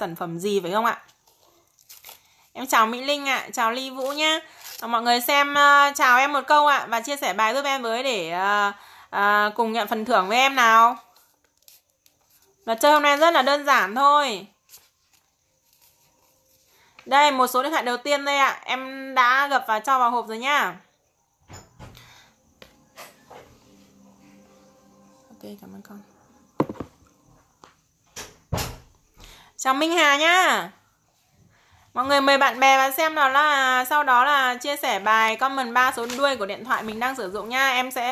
sản phẩm gì phải không ạ? Em chào Mỹ Linh ạ, à, chào Ly Vũ nhá. À, mọi người xem uh, chào em một câu ạ à, và chia sẻ bài giúp em với để uh, uh, cùng nhận phần thưởng với em nào. Luật chơi hôm nay rất là đơn giản thôi. Đây, một số điện thoại đầu tiên đây ạ. À. Em đã gập và cho vào hộp rồi nhá. Ok, cảm ơn con. chào Minh Hà nhá Mọi người mời bạn bè và xem nào là sau đó là chia sẻ bài comment ba số đuôi của điện thoại mình đang sử dụng nha. Em sẽ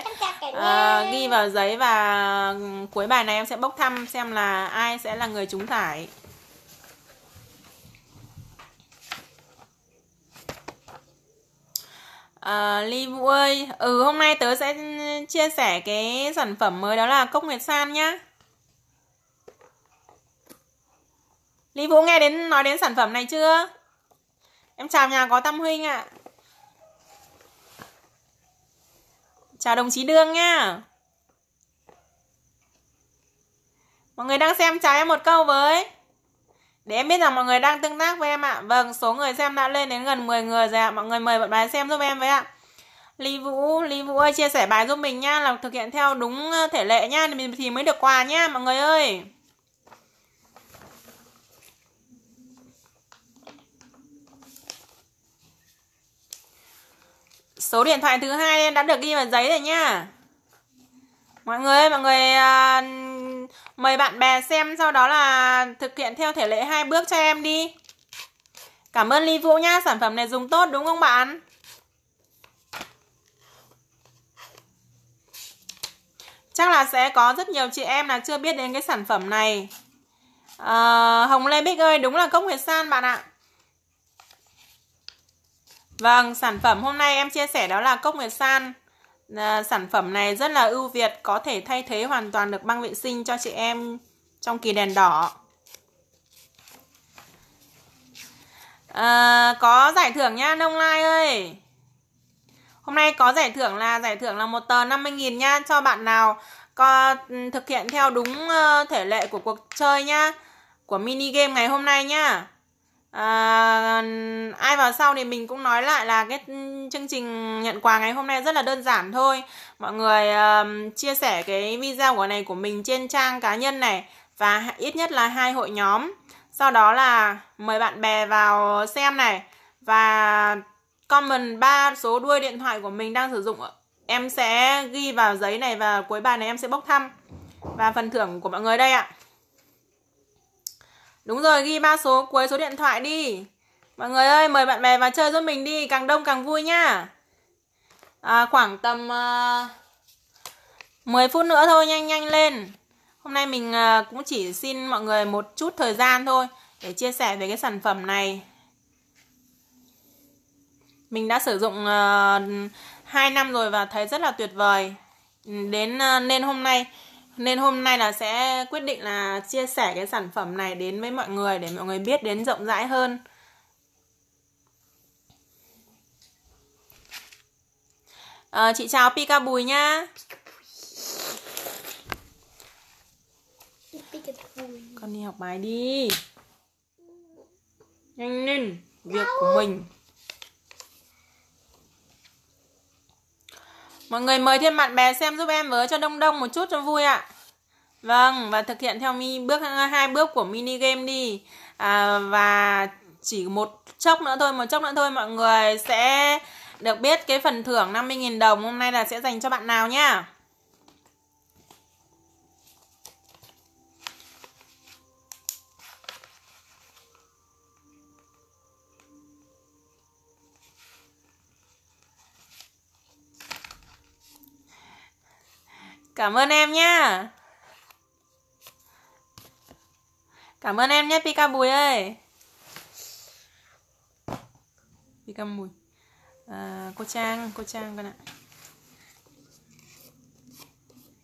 uh, ghi vào giấy và ừ, cuối bài này em sẽ bốc thăm xem là ai sẽ là người trúng giải. Uh, ờ, Ly Vũ ơi, ừ hôm nay tớ sẽ ừ, chia sẻ cái sản phẩm mới đó là cốc nguyệt san nhá. Lý Vũ nghe đến nói đến sản phẩm này chưa? Em chào nhà có Tâm Huynh ạ. À. Chào đồng chí Đương nha. Mọi người đang xem trái em một câu với. Để em biết rằng mọi người đang tương tác với em ạ. À. Vâng, số người xem đã lên đến gần 10 người rồi ạ. À. Mọi người mời bạn bài xem giúp em với ạ. À. Lý Vũ, Lý Vũ ơi chia sẻ bài giúp mình nha, là thực hiện theo đúng ờ, thể lệ nha thì mình thì mới được quà nha mọi người ơi. Số điện thoại thứ hai em đã được ghi vào giấy rồi nha Mọi người ơi, mọi người à, mời bạn bè xem sau đó là thực hiện theo thể lệ hai bước cho em đi. Cảm ơn Ly Vũ nha sản phẩm này dùng tốt đúng không bạn? Chắc là sẽ có rất nhiều chị em là chưa biết đến cái sản phẩm này. À, Hồng Lê Bích ơi, đúng là cốc huyệt san bạn ạ. Vâng, sản phẩm hôm nay em chia sẻ đó là cốc nguyệt san. Ờ, sản phẩm này rất là ưu việt, có thể thay thế hoàn toàn được băng vệ sinh cho chị em trong kỳ đèn đỏ. À, có giải thưởng nha Nông Lai ơi. Hôm nay có giải thưởng là giải thưởng là một tờ 50.000 nha cho bạn nào có ừ, thực hiện theo đúng ờ, thể lệ của cuộc chơi nhá, của mini game ngày hôm nay nhá. À, ai vào sau thì mình cũng nói lại là cái chương trình nhận quà ngày hôm nay rất là đơn giản thôi Mọi người uh, chia sẻ cái video của này của mình trên trang cá nhân này Và ít nhất là hai hội nhóm Sau đó là mời bạn bè vào xem này Và comment ba số đuôi điện thoại của mình đang sử dụng Em sẽ ghi vào giấy này và cuối bài này em sẽ bốc thăm Và phần thưởng của mọi người đây ạ Đúng rồi, ghi ba số cuối số điện thoại đi. Mọi người ơi, mời bạn bè vào chơi giúp mình đi, càng đông càng vui nhá. À, khoảng tầm uh, à, 10 phút nữa thôi, nhanh nhanh lên. Hôm nay mình uh, cũng chỉ xin mọi người một chút thời gian thôi để chia sẻ về cái sản phẩm này. Mình đã sử dụng uh, à, 2 năm rồi và thấy rất là tuyệt vời. Đến uh, nên hôm nay nên hôm nay là sẽ quyết định là chia sẻ cái sản phẩm này đến với mọi người để mọi người biết đến rộng rãi hơn. À, chị chào Pika Bùi nhá. Con đi học bài đi. Nhanh lên, việc của mình. Mọi người mời thêm bạn bè xem giúp em với cho đông đông một chút cho vui ạ. Vâng, và thực hiện theo mi bước ờ, hai bước của mini game đi. À, và chỉ một chốc nữa thôi, một chốc nữa thôi mọi người sẽ được biết cái phần thưởng 50.000 đồng hôm nay là sẽ dành cho bạn nào nhá. Cảm ơn em nhá Cảm ơn em nhé Pika Bùi ơi Pika Bùi à, Cô Trang, cô Trang con ạ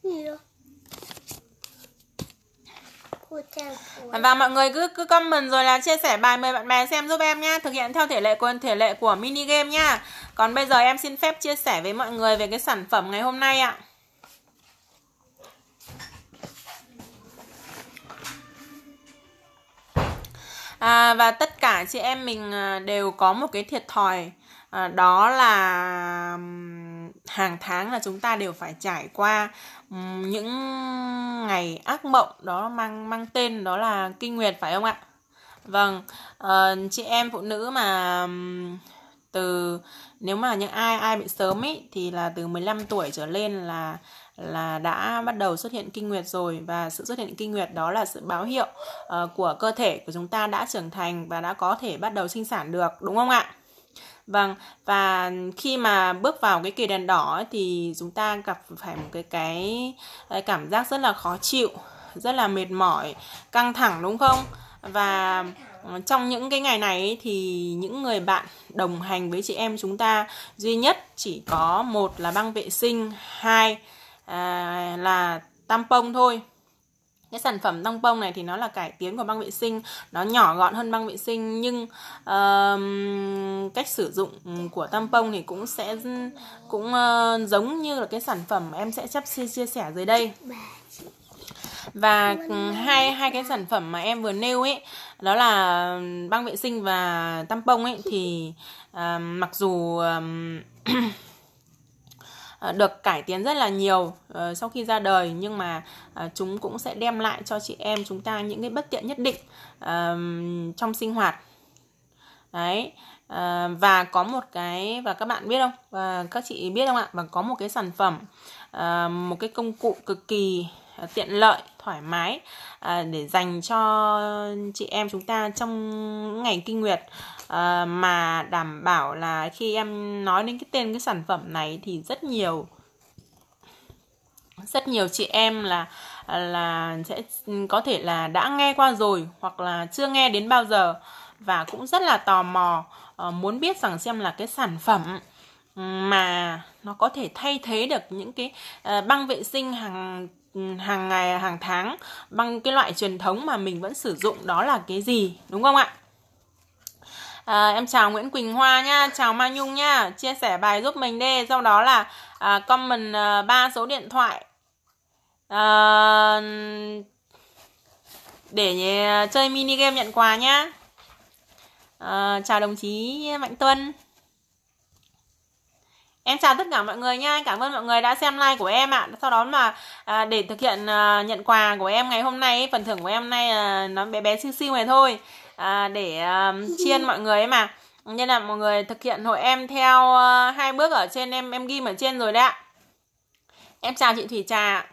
Gì đâu và mọi người cứ cứ comment rồi là chia sẻ bài mời bạn bè xem giúp em nhá thực hiện theo thể lệ của thể lệ của mini game nhá còn bây giờ em xin phép chia sẻ với mọi người về cái sản phẩm ngày hôm nay ạ à, và tất cả chị em mình à, đều có một cái thiệt thòi à, đó là hàng tháng là chúng ta đều phải trải qua những ngày ác mộng đó mang mang tên đó là kinh nguyệt phải không ạ vâng à, chị em phụ nữ mà từ nếu mà những ai ai bị sớm ấy thì là từ 15 tuổi trở lên là là đã bắt đầu xuất hiện kinh nguyệt rồi và sự xuất hiện kinh nguyệt đó là sự báo hiệu uh, của cơ thể của chúng ta đã trưởng thành và đã có thể bắt đầu sinh sản được đúng không ạ? Vâng, và khi mà bước vào cái kỳ đèn đỏ ấy, thì chúng ta gặp phải một cái cái cảm giác rất là khó chịu, rất là mệt mỏi, căng thẳng đúng không? Và ờ, trong những cái ngày này ấy, thì những người bạn đồng hành với chị em chúng ta duy nhất chỉ có một là băng vệ sinh, hai À, là tampon thôi cái sản phẩm băng này thì nó là cải tiến của băng vệ sinh nó nhỏ gọn hơn băng vệ sinh nhưng uh, cách sử dụng của tampon thì cũng sẽ cũng uh, giống như là cái sản phẩm em sẽ chấp chia, chia sẻ dưới đây và hai hai cái sản phẩm mà em vừa nêu ấy đó là băng vệ sinh và tampon ấy thì uh, mặc dù uh, Ờ, được cải tiến rất là nhiều ờ, sau khi ra đời nhưng mà ờ, chúng cũng sẽ đem lại cho chị em chúng ta những cái bất tiện nhất định trong sinh hoạt đấy và có một cái và các bạn biết không và các chị biết không ạ và có một cái sản phẩm một cái công cụ cực kỳ tiện lợi thoải mái để dành cho chị em chúng ta trong ngày kinh nguyệt Ờ, mà đảm bảo là khi em nói đến cái tên cái sản phẩm này thì rất nhiều rất nhiều chị em là là sẽ có thể là đã nghe qua rồi hoặc là chưa nghe đến bao giờ và cũng rất là tò mò ờ, muốn biết rằng xem là cái sản phẩm mà nó có thể thay thế được những cái ờ, băng vệ sinh hàng hàng ngày hàng tháng bằng cái loại truyền thống mà mình vẫn sử dụng đó là cái gì đúng không ạ À, em chào Nguyễn Quỳnh Hoa nhá, chào Mai Nhung nhá, chia sẻ bài giúp mình đi, sau đó là à, comment à, ba à, số điện thoại ờ, à, để nhé, chơi mini game nhận quà nhá. À, chào đồng chí Mạnh Tuân. Em chào tất cả mọi người nha, cảm ơn mọi người đã xem like của em ạ. À. Sau đó mà à, để thực hiện à, nhận quà của em ngày hôm nay, phần thưởng của em nay à, nó bé bé siêu siêu này thôi à, để um, chiên mọi người ấy mà nên là mọi người thực hiện hội em theo uh, hai bước ở trên em em ghi ở trên rồi đấy ạ em chào chị thủy trà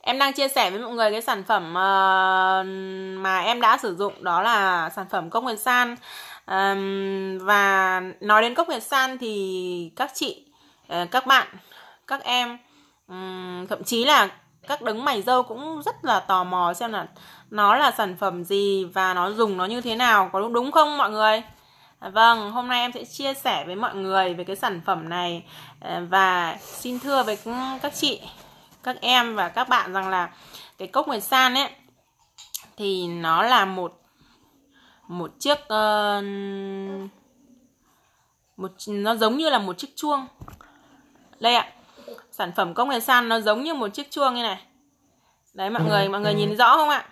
em đang chia sẻ với mọi người cái sản phẩm uh, mà em đã sử dụng đó là sản phẩm cốc nguyệt san um, và nói đến cốc nguyệt san thì các chị uh, các bạn các em um, thậm chí là các đấng mày dâu cũng rất là tò mò xem là nó là sản phẩm gì và nó dùng nó như thế nào có đúng đúng không mọi người à, vâng hôm nay em sẽ chia sẻ với mọi người về cái sản phẩm này à, và xin thưa với các chị các em và các bạn rằng là cái cốc nguyệt san ấy thì nó là một một chiếc uh, một nó giống như là một chiếc chuông đây ạ sản phẩm công nghệ san nó giống như một chiếc chuông như này đấy mọi ừ. người mọi người nhìn rõ không ạ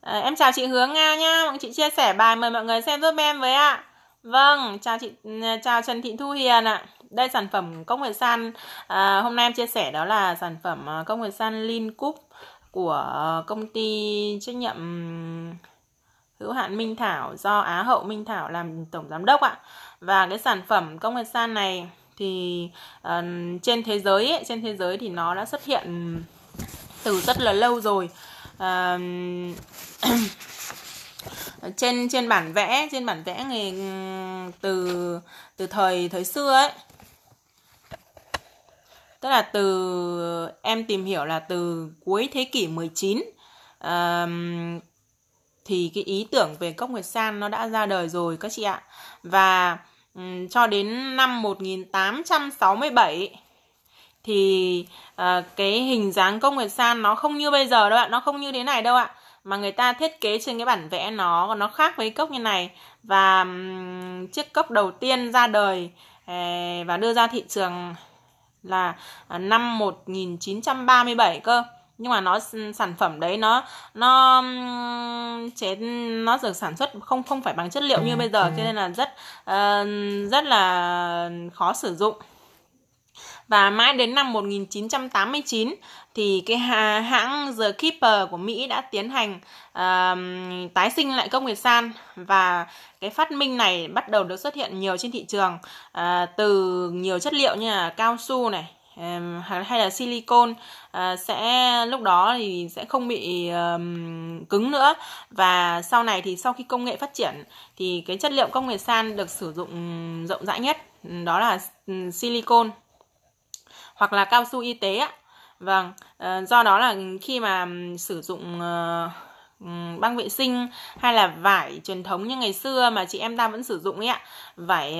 à, em chào chị hướng nga nha mọi chị chia sẻ bài mời mọi người xem giúp em với ạ vâng chào chị ừ, chào trần thị thu hiền ạ đây sản phẩm công nghệ san à, hôm nay em chia sẻ đó là sản phẩm à, công nghệ san lin cúp của công ty trách nhiệm ừ, hữu hạn Minh Thảo do Á hậu Minh Thảo làm tổng giám đốc ạ. Và cái sản phẩm công nghệ san này thì uh, trên thế giới ấy, trên thế giới thì nó đã xuất hiện từ rất là lâu rồi uh, trên trên bản vẽ trên bản vẽ nghề từ từ thời thời xưa ấy tức là từ em tìm hiểu là từ cuối thế kỷ 19 uh, thì cái ý tưởng về cốc nguyệt san nó đã ra đời rồi các chị ạ và Ừ, cho đến năm 1867 thì uh, cái hình dáng công nghiệp san nó không như bây giờ đâu ạ, nó không như thế này đâu ạ. Mà người ta thiết kế trên cái bản vẽ nó nó khác với cốc như này và um, chiếc cốc đầu tiên ra đời eh, và đưa ra thị trường là ờ, năm 1937 cơ nhưng mà nó sản phẩm đấy nó nó chế nó được sản xuất không không phải bằng chất liệu như ừ, bây giờ ừ. cho nên là rất uh, rất là khó sử dụng và mãi đến năm 1989 thì cái hãng The Keeper của Mỹ đã tiến hành uh, tái sinh lại công nghệ san và cái phát minh này bắt đầu được xuất hiện nhiều trên thị trường uh, từ nhiều chất liệu như là cao su này, hay là silicon à, sẽ lúc đó thì sẽ không bị cứng nữa và sau này thì sau khi công nghệ phát triển thì cái chất liệu công nghệ san được sử dụng rộng rãi nhất ừ, đó là ừ, silicon hoặc là cao su y tế vâng ờ, do đó là khi mà ừ, sử dụng ờ, băng vệ sinh hay là vải truyền thống như ngày xưa mà chị em ta vẫn sử dụng ấy ạ vải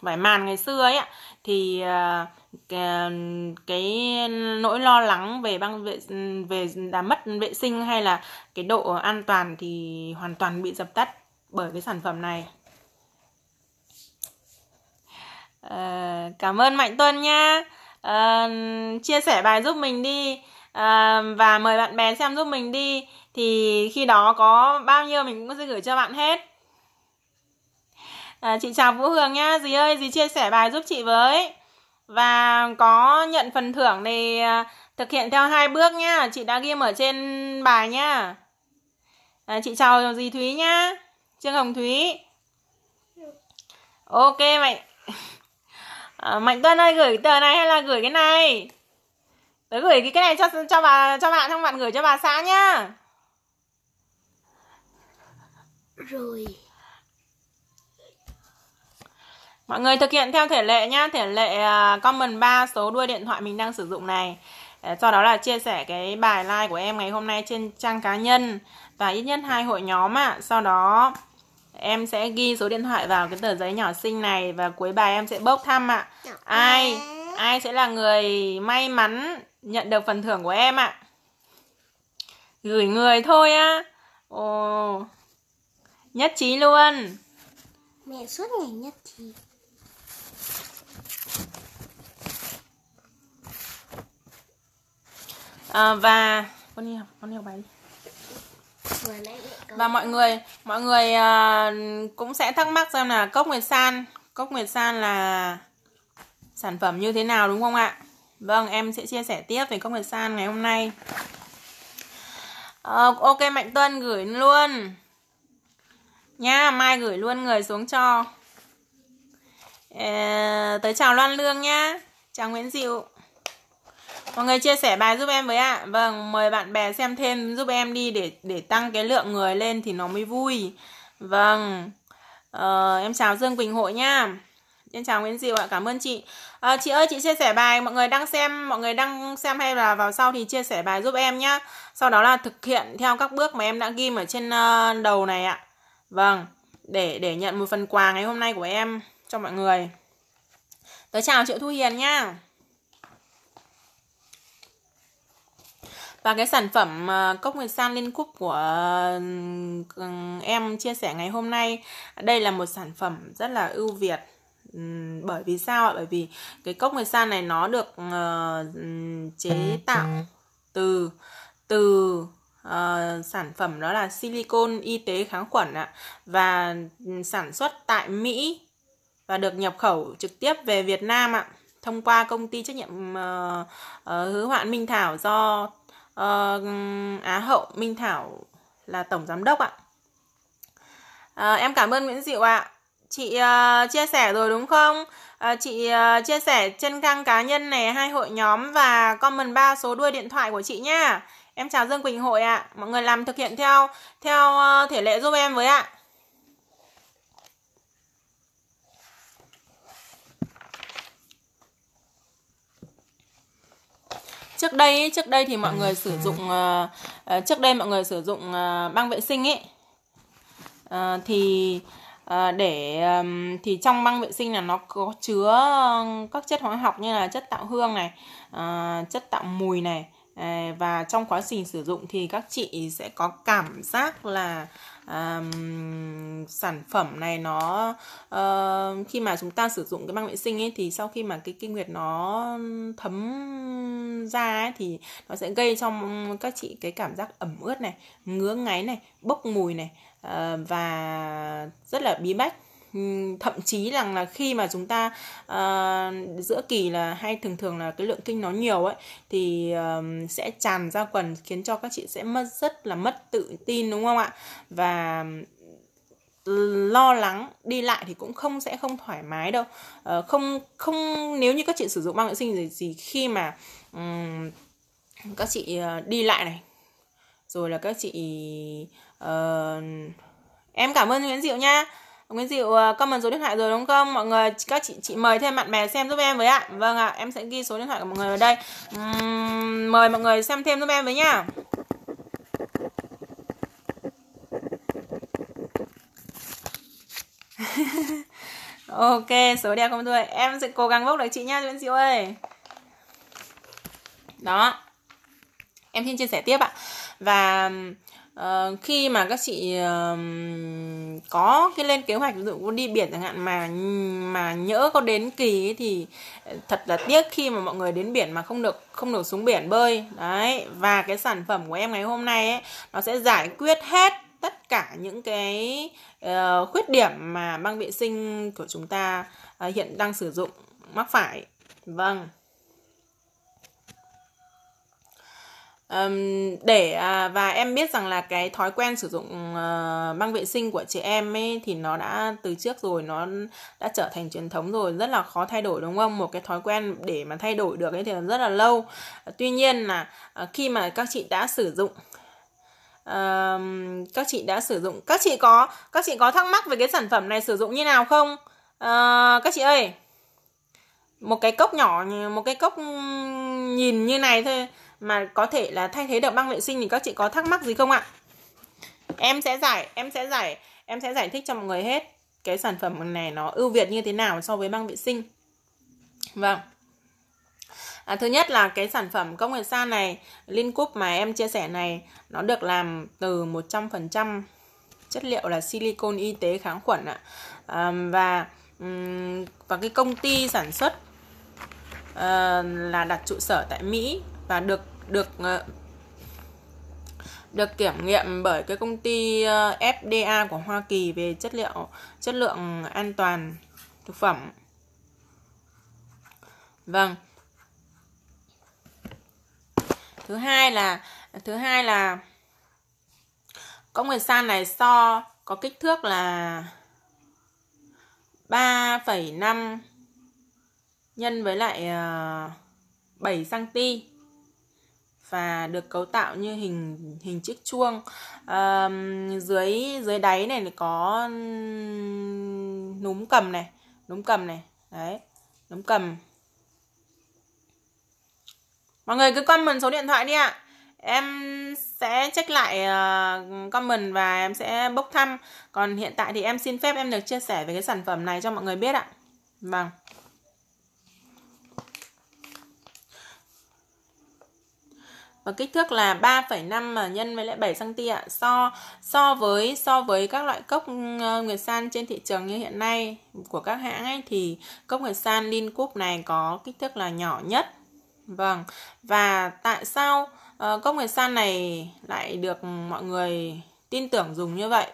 vải màn ngày xưa ấy thì à, à, cái, nỗi lo lắng về băng vệ về đã mất vệ sinh hay là cái độ an toàn thì hoàn toàn bị dập tắt bởi cái sản phẩm này ờ, cảm ơn mạnh tuân nha ờ, chia sẻ bài giúp mình đi ờ, và mời bạn bè xem giúp mình đi thì khi đó có bao nhiêu mình cũng sẽ gửi cho bạn hết à, chị chào Vũ Hường nha dì ơi dì chia sẻ bài giúp chị với và có nhận phần thưởng thì ờ, thực hiện theo hai bước nha chị đã ghi ở trên bài nha à, ờ, chị chào dì Thúy nha Trương Hồng Thúy ok mạnh à, Mạnh Tuân ơi gửi tờ này hay là gửi cái này Tớ gửi cái này cho cho bà cho bạn xong bạn gửi cho bà xã nhá. Rồi. Mọi người thực hiện theo thể lệ nhá, thể lệ à, comment 3 số đuôi điện thoại mình đang sử dụng này. Sau đó là chia sẻ cái bài like của em ngày hôm nay trên trang cá nhân và ít nhất hai hội nhóm ạ. À. Sau đó em sẽ ghi số điện thoại vào cái tờ giấy nhỏ xinh này và cuối bài em sẽ bốc thăm ạ. À. Ai ai sẽ là người may mắn nhận được phần thưởng của em ạ? À? Gửi người thôi á. Ồ. Nhất trí luôn. Mẹ suốt ngày nhất trí. à, và con đi học con đi học bài và mọi người mọi người uh, cũng sẽ thắc mắc xem là cốc nguyệt san cốc nguyệt san là sản phẩm như thế nào đúng không ạ vâng em sẽ chia sẻ tiếp về cốc nguyệt san ngày hôm nay uh, ok mạnh tuân gửi luôn nha mai gửi luôn người xuống cho uh, tới chào loan lương nhá chào nguyễn diệu Mọi người chia sẻ bài giúp em với ạ. À. Vâng, mời bạn bè xem thêm giúp em đi để để tăng cái lượng người lên thì nó mới vui. Vâng. Ờ, em chào Dương Quỳnh Hội nha. Em chào Nguyễn Diệu ạ, à. cảm ơn chị. À, chị ơi, chị chia sẻ bài, mọi người đang xem, mọi người đang xem hay là vào sau thì chia sẻ bài giúp em nhá. Sau đó là thực hiện theo các bước mà em đã ghim ở trên uh, đầu này ạ. À. Vâng, để để nhận một phần quà ngày hôm nay của em cho mọi người. Tớ chào Triệu Thu Hiền nha. và cái sản phẩm ờ, cốc nguyên san liên cúp của ừ, em chia sẻ ngày hôm nay đây là một sản phẩm rất là ưu việt ừ, bởi vì sao ạ bởi vì cái cốc nguyên san này nó được ờ, ừ, chế tạo từ từ uh, sản phẩm đó là silicon y tế kháng khuẩn ạ và sản xuất tại mỹ và được nhập khẩu trực tiếp về việt nam ạ thông qua công ty trách nhiệm uh, uh, hữu hạn minh thảo do uh, Á Hậu Minh Thảo là tổng giám đốc ạ. À, em cảm ơn Nguyễn Diệu ạ. Chị uh, chia sẻ rồi đúng không? À, chị uh, chia sẻ trên trang cá nhân này, hai hội nhóm và comment ba số đuôi điện thoại của chị nha. Em chào Dương Quỳnh Hội ạ. Mọi người làm thực hiện theo theo uh, thể lệ giúp em với ạ. trước đây trước đây thì mọi à, người sử à. dụng uh, trước đây mọi người sử dụng uh, băng vệ sinh ấy uh, thì À, để thì trong băng vệ sinh là nó có chứa các chất hóa học như là chất tạo hương này à, chất tạo mùi này à, và trong quá trình sử dụng thì các chị sẽ có cảm giác là um, sản phẩm này nó uh, khi mà chúng ta sử dụng cái băng vệ sinh ấy thì sau khi mà cái kinh nguyệt nó thấm ra ấy, thì nó sẽ gây cho các chị cái cảm giác ẩm ướt này ngứa ngáy này bốc mùi này uh, và rất là bí bách Ừ, thậm chí rằng là, khi mà chúng ta uh, giữa kỳ là hay thường thường là cái lượng kinh nó nhiều ấy thì uh, sẽ tràn ra quần khiến cho các chị sẽ mất rất là mất tự tin đúng không ạ và lo lắng đi lại thì cũng không sẽ không thoải mái đâu uh, không không nếu như các chị sử dụng băng vệ sinh gì gì khi mà um, các chị đi lại này rồi là các chị uh, em cảm ơn nguyễn diệu nha Nguyễn Diệu à, comment số điện thoại rồi đúng không? Mọi người các chị chị mời thêm bạn bè xem giúp em với ạ. Vâng ạ, à, em sẽ ghi số điện thoại của mọi người ở đây. Uhm, mời mọi người xem thêm giúp em với nhá. ok, số đẹp không thôi. Em sẽ cố gắng bốc được chị nhá, Nguyễn Diệu ơi. Đó. Em xin chia sẻ tiếp ạ. Và Ờ, khi mà các chị uh, có cái lên kế hoạch ví dụ đi biển chẳng hạn mà mà nhỡ có đến kỳ ấy thì ờ, thật là tiếc khi mà mọi người đến biển mà không được không được xuống biển bơi đấy và cái sản phẩm của em ngày hôm nay ấy nó sẽ giải quyết hết tất cả những cái uh, khuyết điểm mà băng vệ sinh của chúng ta uh, hiện đang sử dụng mắc phải vâng um, để uh, và em biết rằng là cái thói quen sử dụng uh, băng vệ sinh của chị em ấy thì nó đã từ trước rồi nó đã trở thành truyền thống rồi rất là khó thay đổi đúng không một cái thói quen để mà thay đổi được ấy thì rất là lâu uh, tuy nhiên là uh, khi mà các chị đã sử dụng uh, các chị đã sử dụng các chị có các chị có thắc mắc về cái sản phẩm này sử dụng như nào không uh, các chị ơi một cái cốc nhỏ một cái cốc nhìn như này thôi mà có thể là thay thế được băng vệ sinh thì các chị có thắc mắc gì không ạ? Em sẽ giải, em sẽ giải, em sẽ giải thích cho mọi người hết cái sản phẩm này nó ưu việt như thế nào so với băng vệ sinh. Vâng. À, thứ nhất là cái sản phẩm công nghệ san này, liên Cúp mà em chia sẻ này, nó được làm từ 100% chất liệu là silicon y tế kháng khuẩn ạ. À, và và cái công ty sản xuất uh, là đặt trụ sở tại Mỹ và được được ờ, được kiểm nghiệm bởi cái công ty ờ, FDA của Hoa Kỳ về chất liệu chất lượng an toàn thực phẩm. Vâng. Thứ hai là thứ hai là công nghệ san này so có kích thước là 3,5 nhân với lại 7 ờ, cm và được cấu tạo như hình hình chiếc chuông à, dưới dưới đáy này có núm cầm này núm cầm này đấy núm cầm mọi người cứ comment số điện thoại đi ạ em sẽ check lại ờ, comment và em sẽ bốc thăm còn hiện tại thì em xin phép em được chia sẻ về cái sản phẩm này cho mọi người biết ạ vâng và kích thước là 3,5 mà nhân với lại 7 cm ạ. So so với so với các loại cốc ờ, nguyệt san trên thị trường như hiện nay của các hãng ấy thì cốc nguyệt san Lin Cup này có kích thước là nhỏ nhất. Vâng. Và tại sao uh, cốc nguyệt san này lại được mọi người tin tưởng dùng như vậy?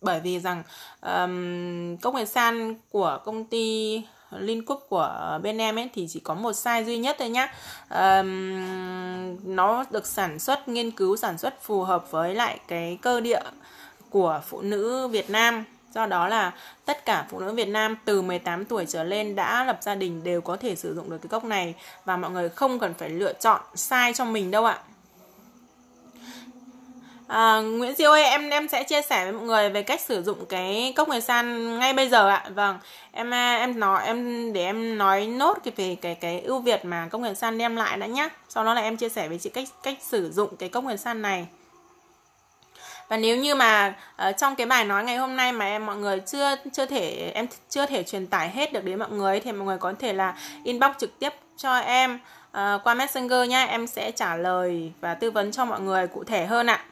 Bởi vì rằng um, cốc nguyệt san của công ty lin cup của bên em ấy thì chỉ có một size duy nhất thôi nhá um, nó được sản xuất nghiên cứu sản xuất phù hợp với lại cái cơ địa của phụ nữ Việt Nam Do đó là tất cả phụ nữ Việt Nam từ 18 tuổi trở lên đã lập gia đình đều có thể sử dụng được cái cốc này và mọi người không cần phải lựa chọn size cho mình đâu ạ. À, Nguyễn Diêu ơi, em em sẽ chia sẻ với mọi người về cách sử dụng cái cốc người san ngay bây giờ ạ. Vâng, em à, em nói em để em nói nốt cái về cái cái ưu việt mà cốc người san đem lại đã nhá. Sau đó là em chia sẻ với chị cách cách sử dụng cái cốc người san này. Và nếu như mà uh, trong cái bài nói ngày hôm nay mà em mọi người chưa chưa thể em chưa thể truyền tải hết được đến mọi người thì mọi người có thể là inbox trực tiếp cho em uh, qua Messenger nha, em sẽ trả lời và tư vấn cho mọi người cụ thể hơn ạ.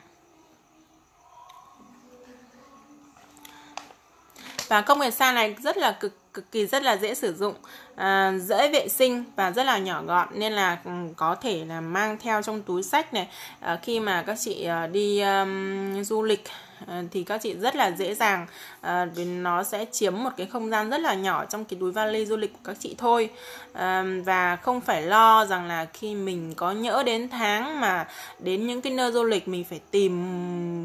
và công nghệ sa này rất là cực cực kỳ rất là dễ sử dụng à, dễ vệ sinh và rất là nhỏ gọn nên là ừ, có thể là mang theo trong túi sách này à, khi mà các chị à, đi um, du lịch Ờ, thì các chị rất là dễ dàng à, nó sẽ chiếm một cái không gian rất là nhỏ trong cái túi vali du lịch của các chị thôi ờ, và không phải lo rằng là khi mình có nhỡ đến tháng mà đến những cái nơi du lịch mình phải tìm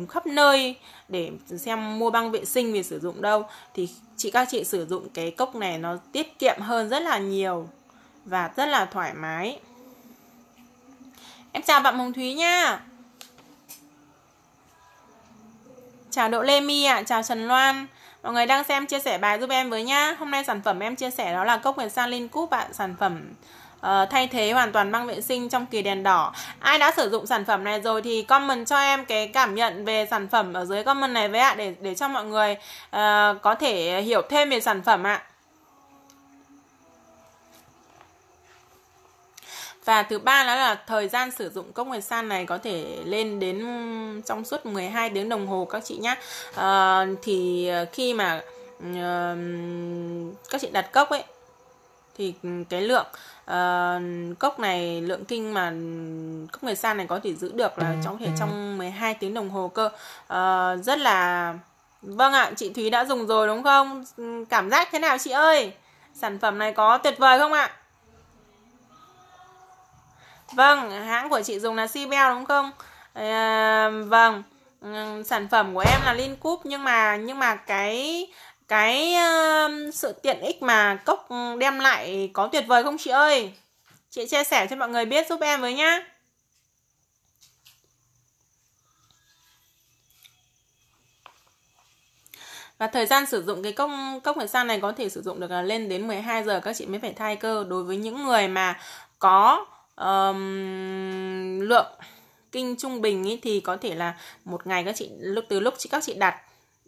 khắp nơi để xem mua băng vệ sinh để sử dụng đâu thì chị các chị sử dụng cái cốc này nó tiết kiệm hơn rất là nhiều và rất là thoải mái em chào bạn Hồng Thúy nha Chào Đỗ Lê Mi ạ, à, chào Trần Loan Mọi người đang xem chia sẻ bài giúp em với nhá Hôm nay sản phẩm em chia sẻ đó là cốc Việt San Linh Cúp ạ à, Sản phẩm uh, thay thế hoàn toàn băng vệ sinh trong kỳ đèn đỏ Ai đã sử dụng sản phẩm này rồi thì comment cho em cái cảm nhận về sản phẩm ở dưới comment này với ạ à, để, để cho mọi người uh, có thể hiểu thêm về sản phẩm ạ à. Và thứ ba đó là thời gian sử dụng cốc nguyệt san này có thể lên đến trong suốt 12 tiếng đồng hồ các chị nhá À, thì khi mà uh, các chị đặt cốc ấy thì cái lượng uh, cốc này lượng kinh mà cốc người san này có thể giữ được là trong thể trong 12 tiếng đồng hồ cơ uh, rất là vâng ạ chị Thúy đã dùng rồi đúng không cảm giác thế nào chị ơi sản phẩm này có tuyệt vời không ạ Vâng, hãng của chị dùng là Sibel đúng không? À, vâng, ừ, sản phẩm của em là Lincup nhưng mà nhưng mà cái cái uh, sự tiện ích mà cốc đem lại có tuyệt vời không chị ơi? Chị chia sẻ cho mọi người biết giúp em với nhá. Và thời gian sử dụng cái cốc cốc thời gian này có thể sử dụng được là lên đến 12 giờ các chị mới phải thay cơ đối với những người mà có um, lượng kinh trung bình ý, thì có thể là một ngày các chị lúc từ lúc chị các chị đặt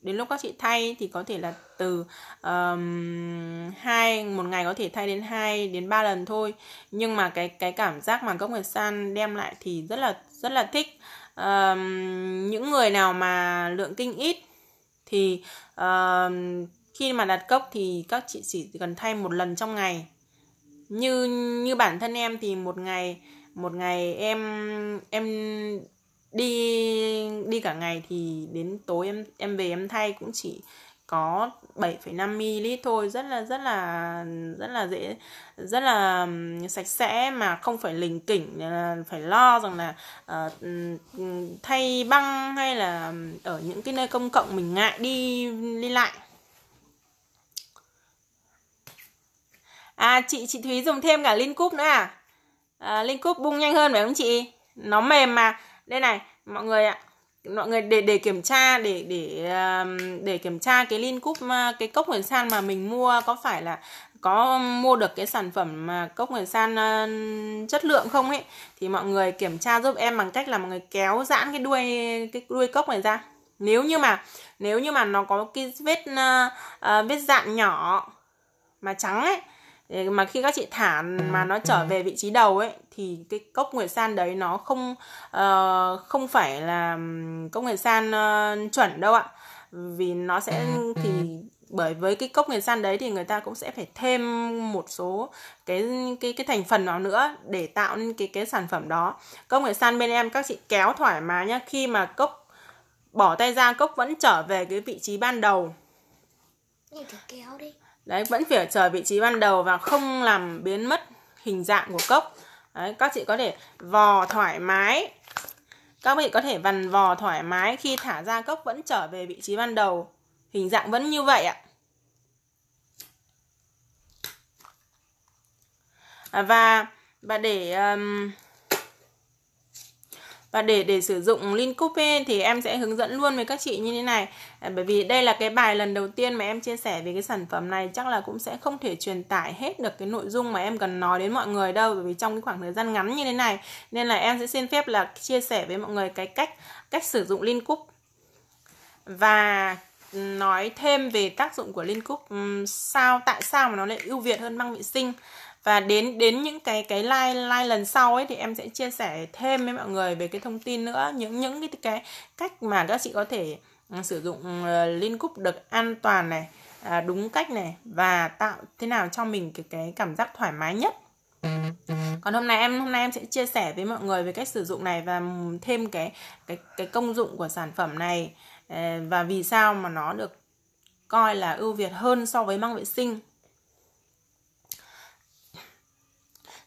đến lúc các chị thay thì có thể là từ um, hai một ngày có thể thay đến hai đến ba lần thôi nhưng mà cái cái cảm giác mà gốc nguyệt san đem lại thì rất là rất là thích um, những người nào mà lượng kinh ít thì um, khi mà đặt cốc thì các chị chỉ cần thay một lần trong ngày như như bản thân em thì một ngày một ngày em em đi đi cả ngày thì đến tối em em về em thay cũng chỉ có 7,5 ml thôi rất là rất là rất là dễ rất là sạch sẽ mà không phải lình kỉnh à, phải lo rằng là uh, thay băng hay là ở những cái nơi công cộng mình ngại đi đi lại À chị chị Thúy dùng thêm cả lin cúp nữa à? à lin cúp bung nhanh hơn phải không chị? Nó mềm mà. Đây này, mọi người ạ. Mọi người để để kiểm tra để để um, để kiểm tra cái lin cúp uh, cái cốc nguồn san mà mình mua có phải là có mua được cái sản phẩm mà cốc người san uh, chất lượng không ấy thì mọi người kiểm tra giúp em bằng cách là mọi người kéo giãn cái đuôi cái đuôi cốc này ra nếu như mà nếu như mà nó có cái vết uh, uh vết dạn nhỏ mà trắng ấy mà khi các chị thả mà nó trở về vị trí đầu ấy thì cái cốc nguyệt san đấy nó không uh, không phải là cốc nguyệt san uh, chuẩn đâu ạ vì nó sẽ à. thì bởi với cái cốc nguyệt san đấy thì người ta cũng sẽ phải thêm một số cái cái cái thành phần nào nữa để tạo nên cái cái sản phẩm đó cốc nguyệt san bên em các chị kéo thoải mái nhá khi mà cốc bỏ tay ra cốc vẫn trở về cái vị trí ban đầu như kiểu kéo đi đấy vẫn phải chờ vị trí ban đầu và không làm biến mất hình dạng của cốc đấy, các chị có thể vò thoải mái các vị có thể vằn vò thoải mái khi thả ra cốc vẫn trở về vị trí ban đầu hình dạng vẫn như vậy ạ à, và và để um, và để để sử dụng lin coupe thì em sẽ hướng dẫn luôn với các chị như thế này bởi vì đây là cái bài lần đầu tiên mà em chia sẻ về cái sản phẩm này chắc là cũng sẽ không thể truyền tải hết được cái nội dung mà em cần nói đến mọi người đâu bởi vì trong cái khoảng thời gian ngắn như thế này nên là em sẽ xin phép là chia sẻ với mọi người cái cách cách sử dụng liên cúc và nói thêm về tác dụng của liên cúc sao tại sao mà nó lại ưu việt hơn băng vệ sinh và đến đến những cái cái like like lần sau ấy thì em sẽ chia sẻ thêm với mọi người về cái thông tin nữa những những cái cái cách mà các chị có thể À, sử dụng ừ, liên cúc được an toàn này à, đúng cách này và tạo thế nào cho mình cái, cái cảm giác thoải mái nhất còn hôm nay em hôm nay em sẽ chia sẻ với mọi người về cách sử dụng này và thêm cái cái cái công dụng của sản phẩm này ờ, và vì sao mà nó được coi là ưu việt hơn so với măng vệ sinh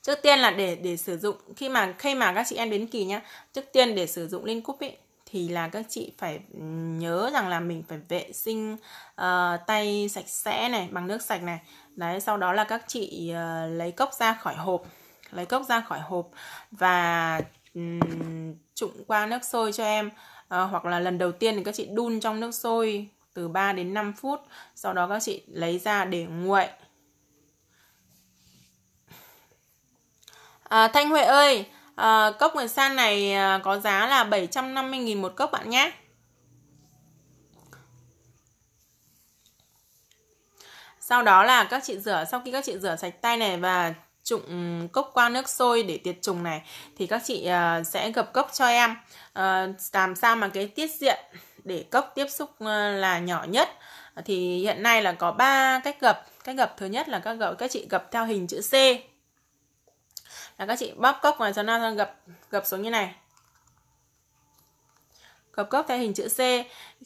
trước tiên là để để sử dụng khi mà khi mà các chị em đến kỳ nhá trước tiên để sử dụng liên cúp ấy thì là các chị phải nhớ rằng là mình phải vệ sinh uh, tay sạch sẽ này bằng nước sạch này đấy sau đó là các chị uh, lấy cốc ra khỏi hộp lấy cốc ra khỏi hộp và um, trụng qua nước sôi cho em uh, hoặc là lần đầu tiên thì các chị đun trong nước sôi từ 3 đến 5 phút sau đó các chị lấy ra để nguội À, Thanh Huệ ơi, à, cốc Nguyệt San này ờ, có giá là 750.000 một cốc bạn nhé sau đó là các chị rửa sau khi các chị rửa sạch tay này và trụng cốc qua nước sôi để tiệt trùng này thì các chị uh, sẽ gập cốc cho em uh, làm sao mà cái tiết diện để cốc tiếp xúc uh, là nhỏ nhất thì hiện nay là có 3 cách gập cách gập thứ nhất là các gập các chị gập theo hình chữ C là các chị bóp cốc vào cho nó gập gập xuống như này gập cốc theo hình chữ C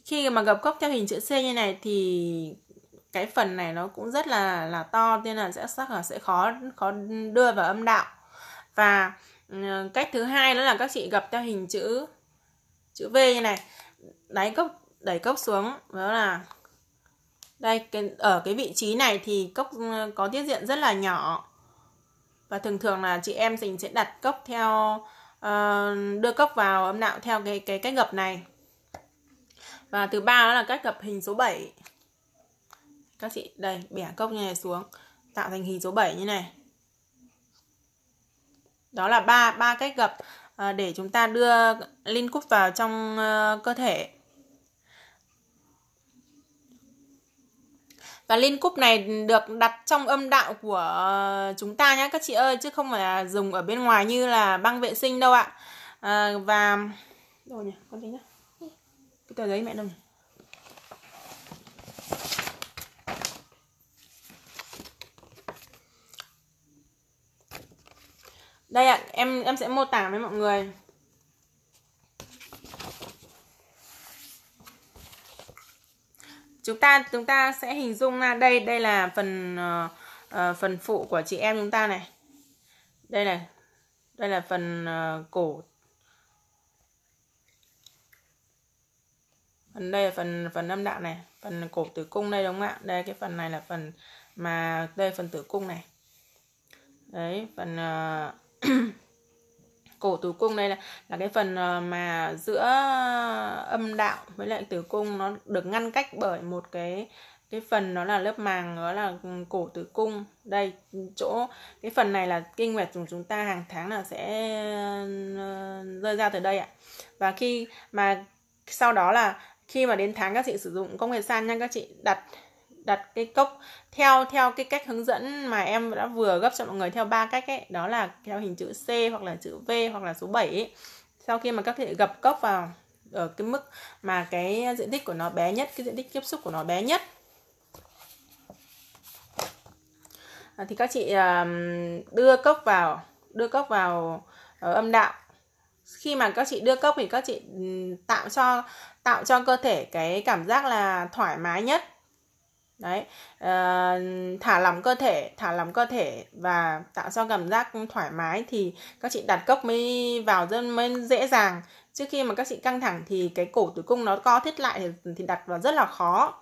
khi mà gập cốc theo hình chữ C như này thì cái phần này nó cũng rất là là to nên là sẽ sắc là sẽ khó khó đưa vào âm đạo và ừ, cách thứ hai đó là các chị gập theo hình chữ chữ V như này đáy cốc đẩy cốc xuống đó là đây cái, ở cái vị trí này thì cốc ừ, có tiết diện rất là nhỏ và thường thường là chị em mình sẽ đặt cốc theo uh, đưa cốc vào âm đạo theo cái cái cách gập này và thứ ba đó là cách gập hình số 7 các chị đây bẻ cốc như này xuống tạo thành hình số 7 như này đó là ba ba cách gập uh, để chúng ta đưa linh cúc vào trong uh, cơ thể và liên cúp này được đặt trong âm đạo của ờ, chúng ta nhé các chị ơi chứ không phải là dùng ở bên ngoài như là băng vệ sinh đâu ạ à, và rồi nhỉ con thấy nhá cái tờ giấy mẹ đâu nhỉ đây ạ em em sẽ mô tả với mọi người chúng ta chúng ta sẽ hình dung ra đây đây là phần uh, phần phụ của chị em chúng ta này đây này đây là phần uh, cổ phần đây là phần phần âm đạo này phần cổ tử cung đây đúng không ạ đây cái phần này là phần mà đây phần tử cung này đấy phần uh, cổ tử cung đây là, là cái phần ờ, mà giữa âm đạo với lại tử cung nó được ngăn cách bởi một cái cái phần nó là lớp màng đó là cổ tử cung đây chỗ cái phần này là kinh nguyệt của chúng ta hàng tháng là sẽ ờ, rơi ra từ đây ạ và khi mà sau đó là khi mà đến tháng các chị sử dụng công nghệ san nha các chị đặt đặt cái cốc theo theo cái cách hướng dẫn mà em đã vừa gấp cho mọi người theo ba cách ấy đó là theo hình chữ C hoặc là chữ V hoặc là số 7 ấy. sau khi mà các thể gập cốc vào ở cái mức mà cái diện tích của nó bé nhất cái diện tích tiếp xúc của nó bé nhất à, thì các chị đưa cốc vào đưa cốc vào ờ, âm đạo khi mà các chị đưa cốc thì các chị tạo cho tạo cho cơ thể cái cảm giác là thoải mái nhất đấy uh, thả lỏng cơ thể thả lỏng cơ thể và tạo cho cảm giác thoải mái thì các chị đặt cốc mới vào rất mới dễ dàng trước khi mà các chị căng thẳng thì cái cổ tử cung nó co thiết lại thì, đặt vào rất là khó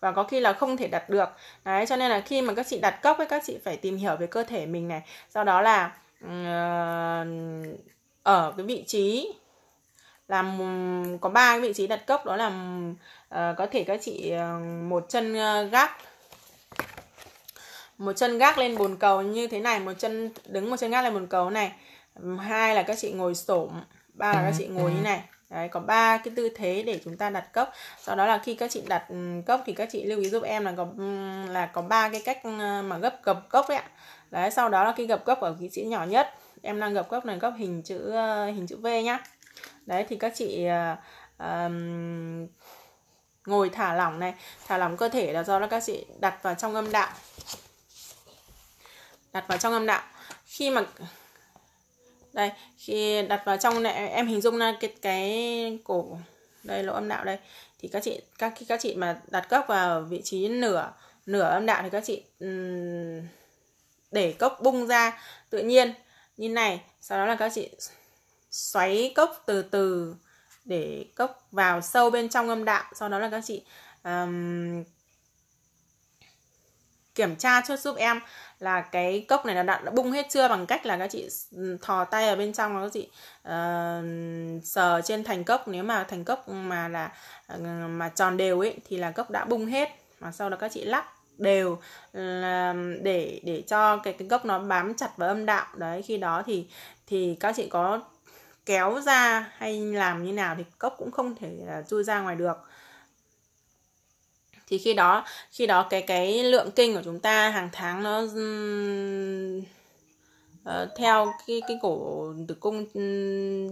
và có khi là không thể đặt được đấy cho nên là khi mà các chị đặt cốc ấy các chị phải tìm hiểu về cơ thể mình này sau đó là uh, ở cái vị trí làm có ba cái vị trí đặt cốc đó là Ờ, có thể các chị ờ, một chân ờ, gác một chân gác lên bồn cầu như thế này một chân đứng một chân gác lên bồn cầu này hai là các chị ngồi xổm ba là các ừ, chị ngồi như ừ. này Đấy, có ba cái tư thế để chúng ta đặt cốc sau đó là khi các chị đặt ừ, cốc thì các chị lưu ý giúp em là có là có ba cái cách mà gấp gập cốc đấy ạ đấy sau đó là khi gập cốc ở cái chữ nhỏ nhất em đang gập cốc này gấp hình chữ hình chữ V nhá đấy thì các chị uh, ngồi thả lỏng này thả lỏng cơ thể là do các chị đặt vào trong âm đạo đặt vào trong âm đạo khi mà đây khi đặt vào trong này em hình dung ra cái cái cổ đây lỗ âm đạo đây thì các chị các khi các chị mà đặt cốc vào vị trí nửa nửa âm đạo thì các chị um, để cốc bung ra tự nhiên như này sau đó là các chị xoáy cốc từ từ để cốc vào sâu bên trong âm đạo sau đó là các chị um, kiểm tra cho giúp em là cái cốc này nó đã, đã bung hết chưa bằng cách là các chị thò tay ở bên trong nó các chị uh, sờ trên thành cốc nếu mà thành cốc mà là ờ, mà tròn đều ấy thì là cốc đã bung hết mà sau đó các chị lắc đều để để cho cái cái gốc nó bám chặt vào âm đạo đấy khi đó thì thì các chị có kéo ra hay làm như nào thì cốc cũng không thể chui à, ra ngoài được thì khi đó khi đó cái cái lượng kinh của chúng ta hàng tháng nó ờ, theo cái cái cổ tử cung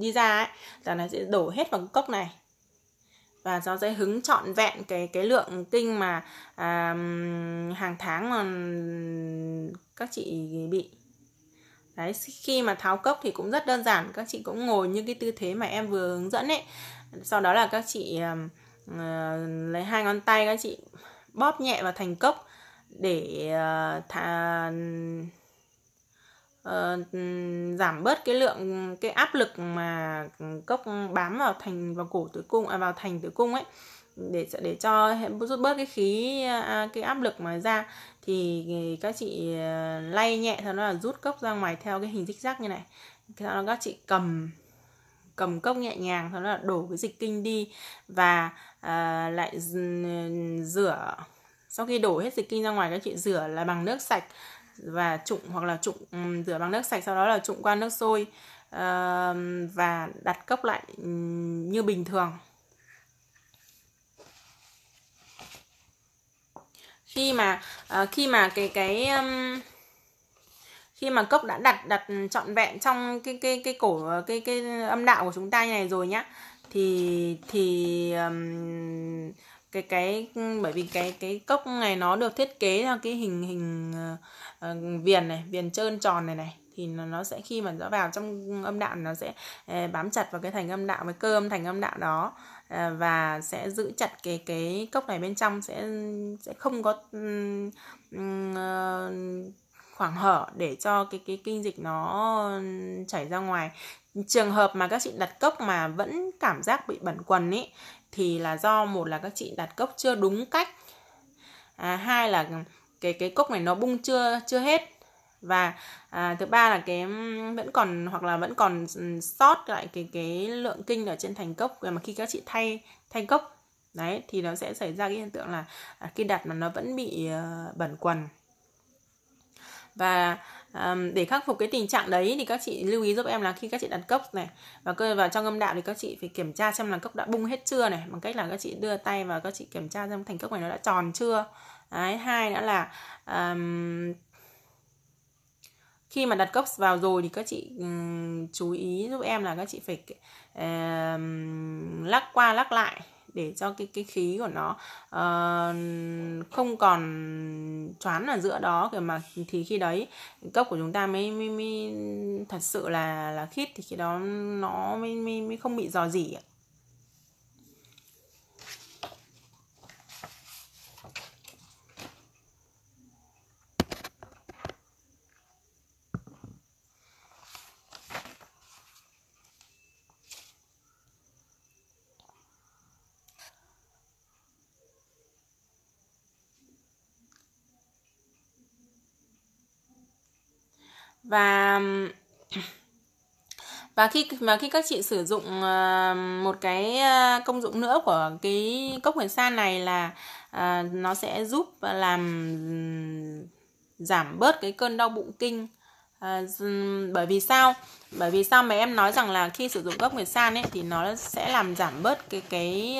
đi ra ấy là nó sẽ đổ hết vào cốc này và nó sẽ hứng trọn vẹn cái cái lượng kinh mà à, hàng tháng mà các chị bị đấy khi mà tháo cốc thì cũng rất đơn giản các chị cũng ngồi như cái tư thế mà em vừa hướng dẫn ấy sau đó là các chị uh, lấy hai ngón tay các chị bóp nhẹ vào thành cốc để uh, ờ, thả uh, ờ, giảm bớt cái lượng cái áp lực mà cốc bám vào thành vào cổ tử cung à, vào thành tử cung ấy để để cho rút bớt cái khí cái áp lực mà ra thì các chị ờ, lay nhẹ thì nó là rút cốc ra ngoài theo cái hình dích rắc như này sau đó các chị cầm cầm cốc nhẹ nhàng thế là đổ cái dịch kinh đi và à, lại rửa sau khi đổ hết dịch kinh ra ngoài các chị rửa là bằng nước sạch và trụng hoặc là trụng um, rửa bằng nước sạch sau đó là trụng qua nước sôi uh, và đặt cốc lại um, như bình thường khi mà uh, khi mà cái cái um, khi mà cốc đã đặt đặt trọn vẹn trong cái cái cái cổ cái cái âm đạo của chúng ta như này rồi nhá thì thì um, cái cái bởi vì cái cái cốc này nó được thiết kế theo cái hình hình uh, viền này viền trơn tròn này này thì nó, nó sẽ khi mà nó vào trong âm đạo nó sẽ uh, bám chặt vào cái thành âm đạo với cơ âm thành âm đạo đó Ờ, và sẽ giữ chặt cái cái cốc này bên trong sẽ sẽ không có ờ, khoảng hở để cho cái cái kinh dịch nó chảy ra ngoài trường hợp mà các chị đặt cốc mà vẫn cảm giác bị bẩn quần ấy thì là do một là các chị đặt cốc chưa đúng cách à, hai là cái cái cốc này nó bung chưa chưa hết và à, thứ ba là cái vẫn còn hoặc là vẫn còn sót lại cái cái lượng kinh ở trên thành cốc mà khi các chị thay thay cốc đấy thì nó sẽ xảy ra cái hiện tượng là à, khi đặt mà nó vẫn bị à, bẩn quần và um, để khắc phục cái tình trạng đấy thì các chị lưu ý giúp em là khi các chị đặt cốc này và cơ vào trong âm đạo thì các chị phải kiểm tra xem là cốc đã bung hết chưa này bằng cách là các chị đưa tay và các chị kiểm tra xem thành cốc này nó đã tròn chưa đấy hai nữa là um, khi mà đặt cốc vào rồi thì các chị um, chú ý giúp em là các chị phải um, lắc qua lắc lại để cho cái cái khí của nó uh, không còn choán ở giữa đó kiểu mà thì khi đấy cốc của chúng ta mới, mới, mới thật sự là là khít thì khi đó nó mới, mới, mới không bị dò dỉ và và khi mà khi các chị sử dụng ờ, một cái ờ, công dụng nữa của cái cốc huyền san này là ờ, nó sẽ giúp làm giảm bớt cái cơn đau bụng kinh bởi vì sao bởi vì sao mà em nói rằng là khi sử dụng cốc nguyệt san ấy thì nó sẽ làm giảm bớt cái cái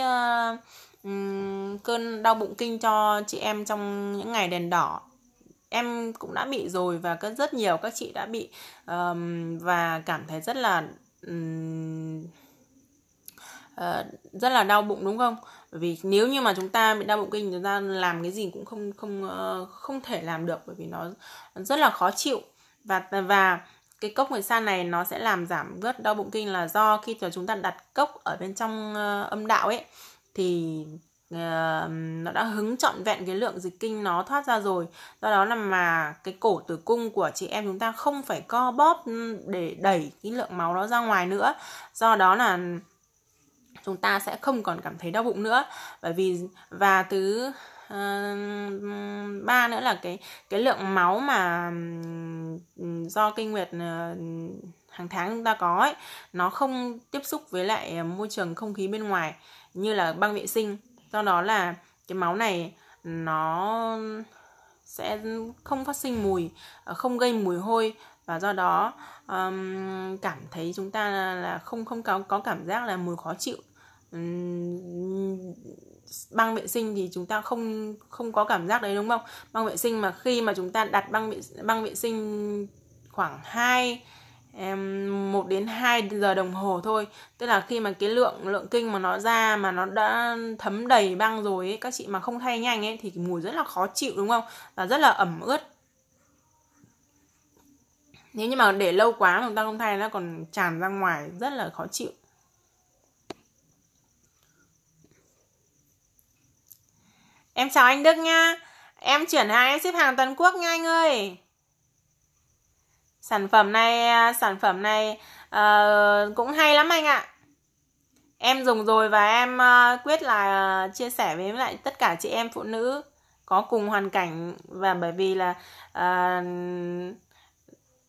cơn đau bụng kinh cho chị em trong những ngày đèn đỏ em cũng đã bị rồi và có rất nhiều các chị đã bị um, và cảm thấy rất là um, uh, rất là đau bụng đúng không? vì nếu như mà chúng ta bị đau bụng kinh chúng ta làm cái gì cũng không không uh, không thể làm được bởi vì nó rất là khó chịu và và cái cốc người xa này nó sẽ làm giảm bớt đau bụng kinh là do khi mà chúng ta đặt cốc ở bên trong uh, âm đạo ấy thì uh, nó đã hứng trọn vẹn cái lượng dịch kinh nó thoát ra rồi do đó là mà cái cổ tử cung của chị em chúng ta không phải co bóp ừ, để đẩy cái lượng máu đó ra ngoài nữa do đó là chúng ta sẽ không còn cảm thấy đau bụng nữa bởi vì và thứ uh, ba nữa là cái cái lượng máu mà ừ, do kinh nguyệt uh, hàng tháng chúng ta có ấy nó không tiếp xúc với lại môi trường không khí bên ngoài như là băng vệ sinh do đó là cái máu này nó sẽ không phát sinh mùi ờ, không gây mùi hôi và do đó um, cảm thấy chúng ta là, không không có có cảm giác là mùi khó chịu um, băng vệ sinh thì chúng ta không không có cảm giác đấy đúng không băng vệ sinh mà khi mà chúng ta đặt băng vệ băng vệ sinh khoảng 2 1 đến 2 giờ đồng hồ thôi tức là khi mà cái lượng lượng kinh mà nó ra mà nó đã thấm đầy băng rồi ấy, các chị mà không thay nhanh ấy thì mùi rất là khó chịu đúng không và rất là ẩm ướt nếu như mà để lâu quá mà chúng ta không thay nó còn tràn ra ngoài rất là khó chịu em chào anh Đức nha em chuyển hàng em ship hàng toàn quốc nha anh ơi sản phẩm này à, sản phẩm này uh, cũng hay lắm anh ạ em dùng rồi và em uh, quyết là uh, chia sẻ với lại tất cả chị em phụ nữ có cùng hoàn cảnh và bởi vì là uh,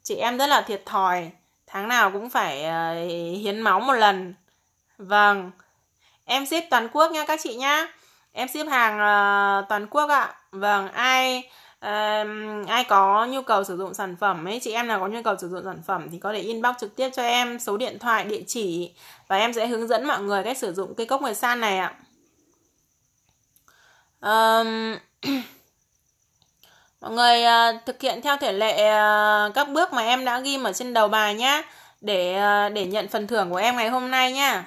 chị em rất là thiệt thòi tháng nào cũng phải uh, hiến máu một lần vâng em ship toàn quốc nha các chị nhá em ship hàng uh, toàn quốc ạ vâng ai ai có nhu cầu sử dụng sản phẩm ấy chị em nào có nhu cầu sử dụng sản phẩm thì có thể inbox trực tiếp cho em số điện thoại địa chỉ và em sẽ hướng dẫn mọi người cách sử dụng cây cốc người san này ạ um, mọi người uh, thực hiện theo thể lệ uh, các bước mà em đã ghi ở trên đầu bài nhé để uh, để nhận phần thưởng của em ngày hôm nay nhá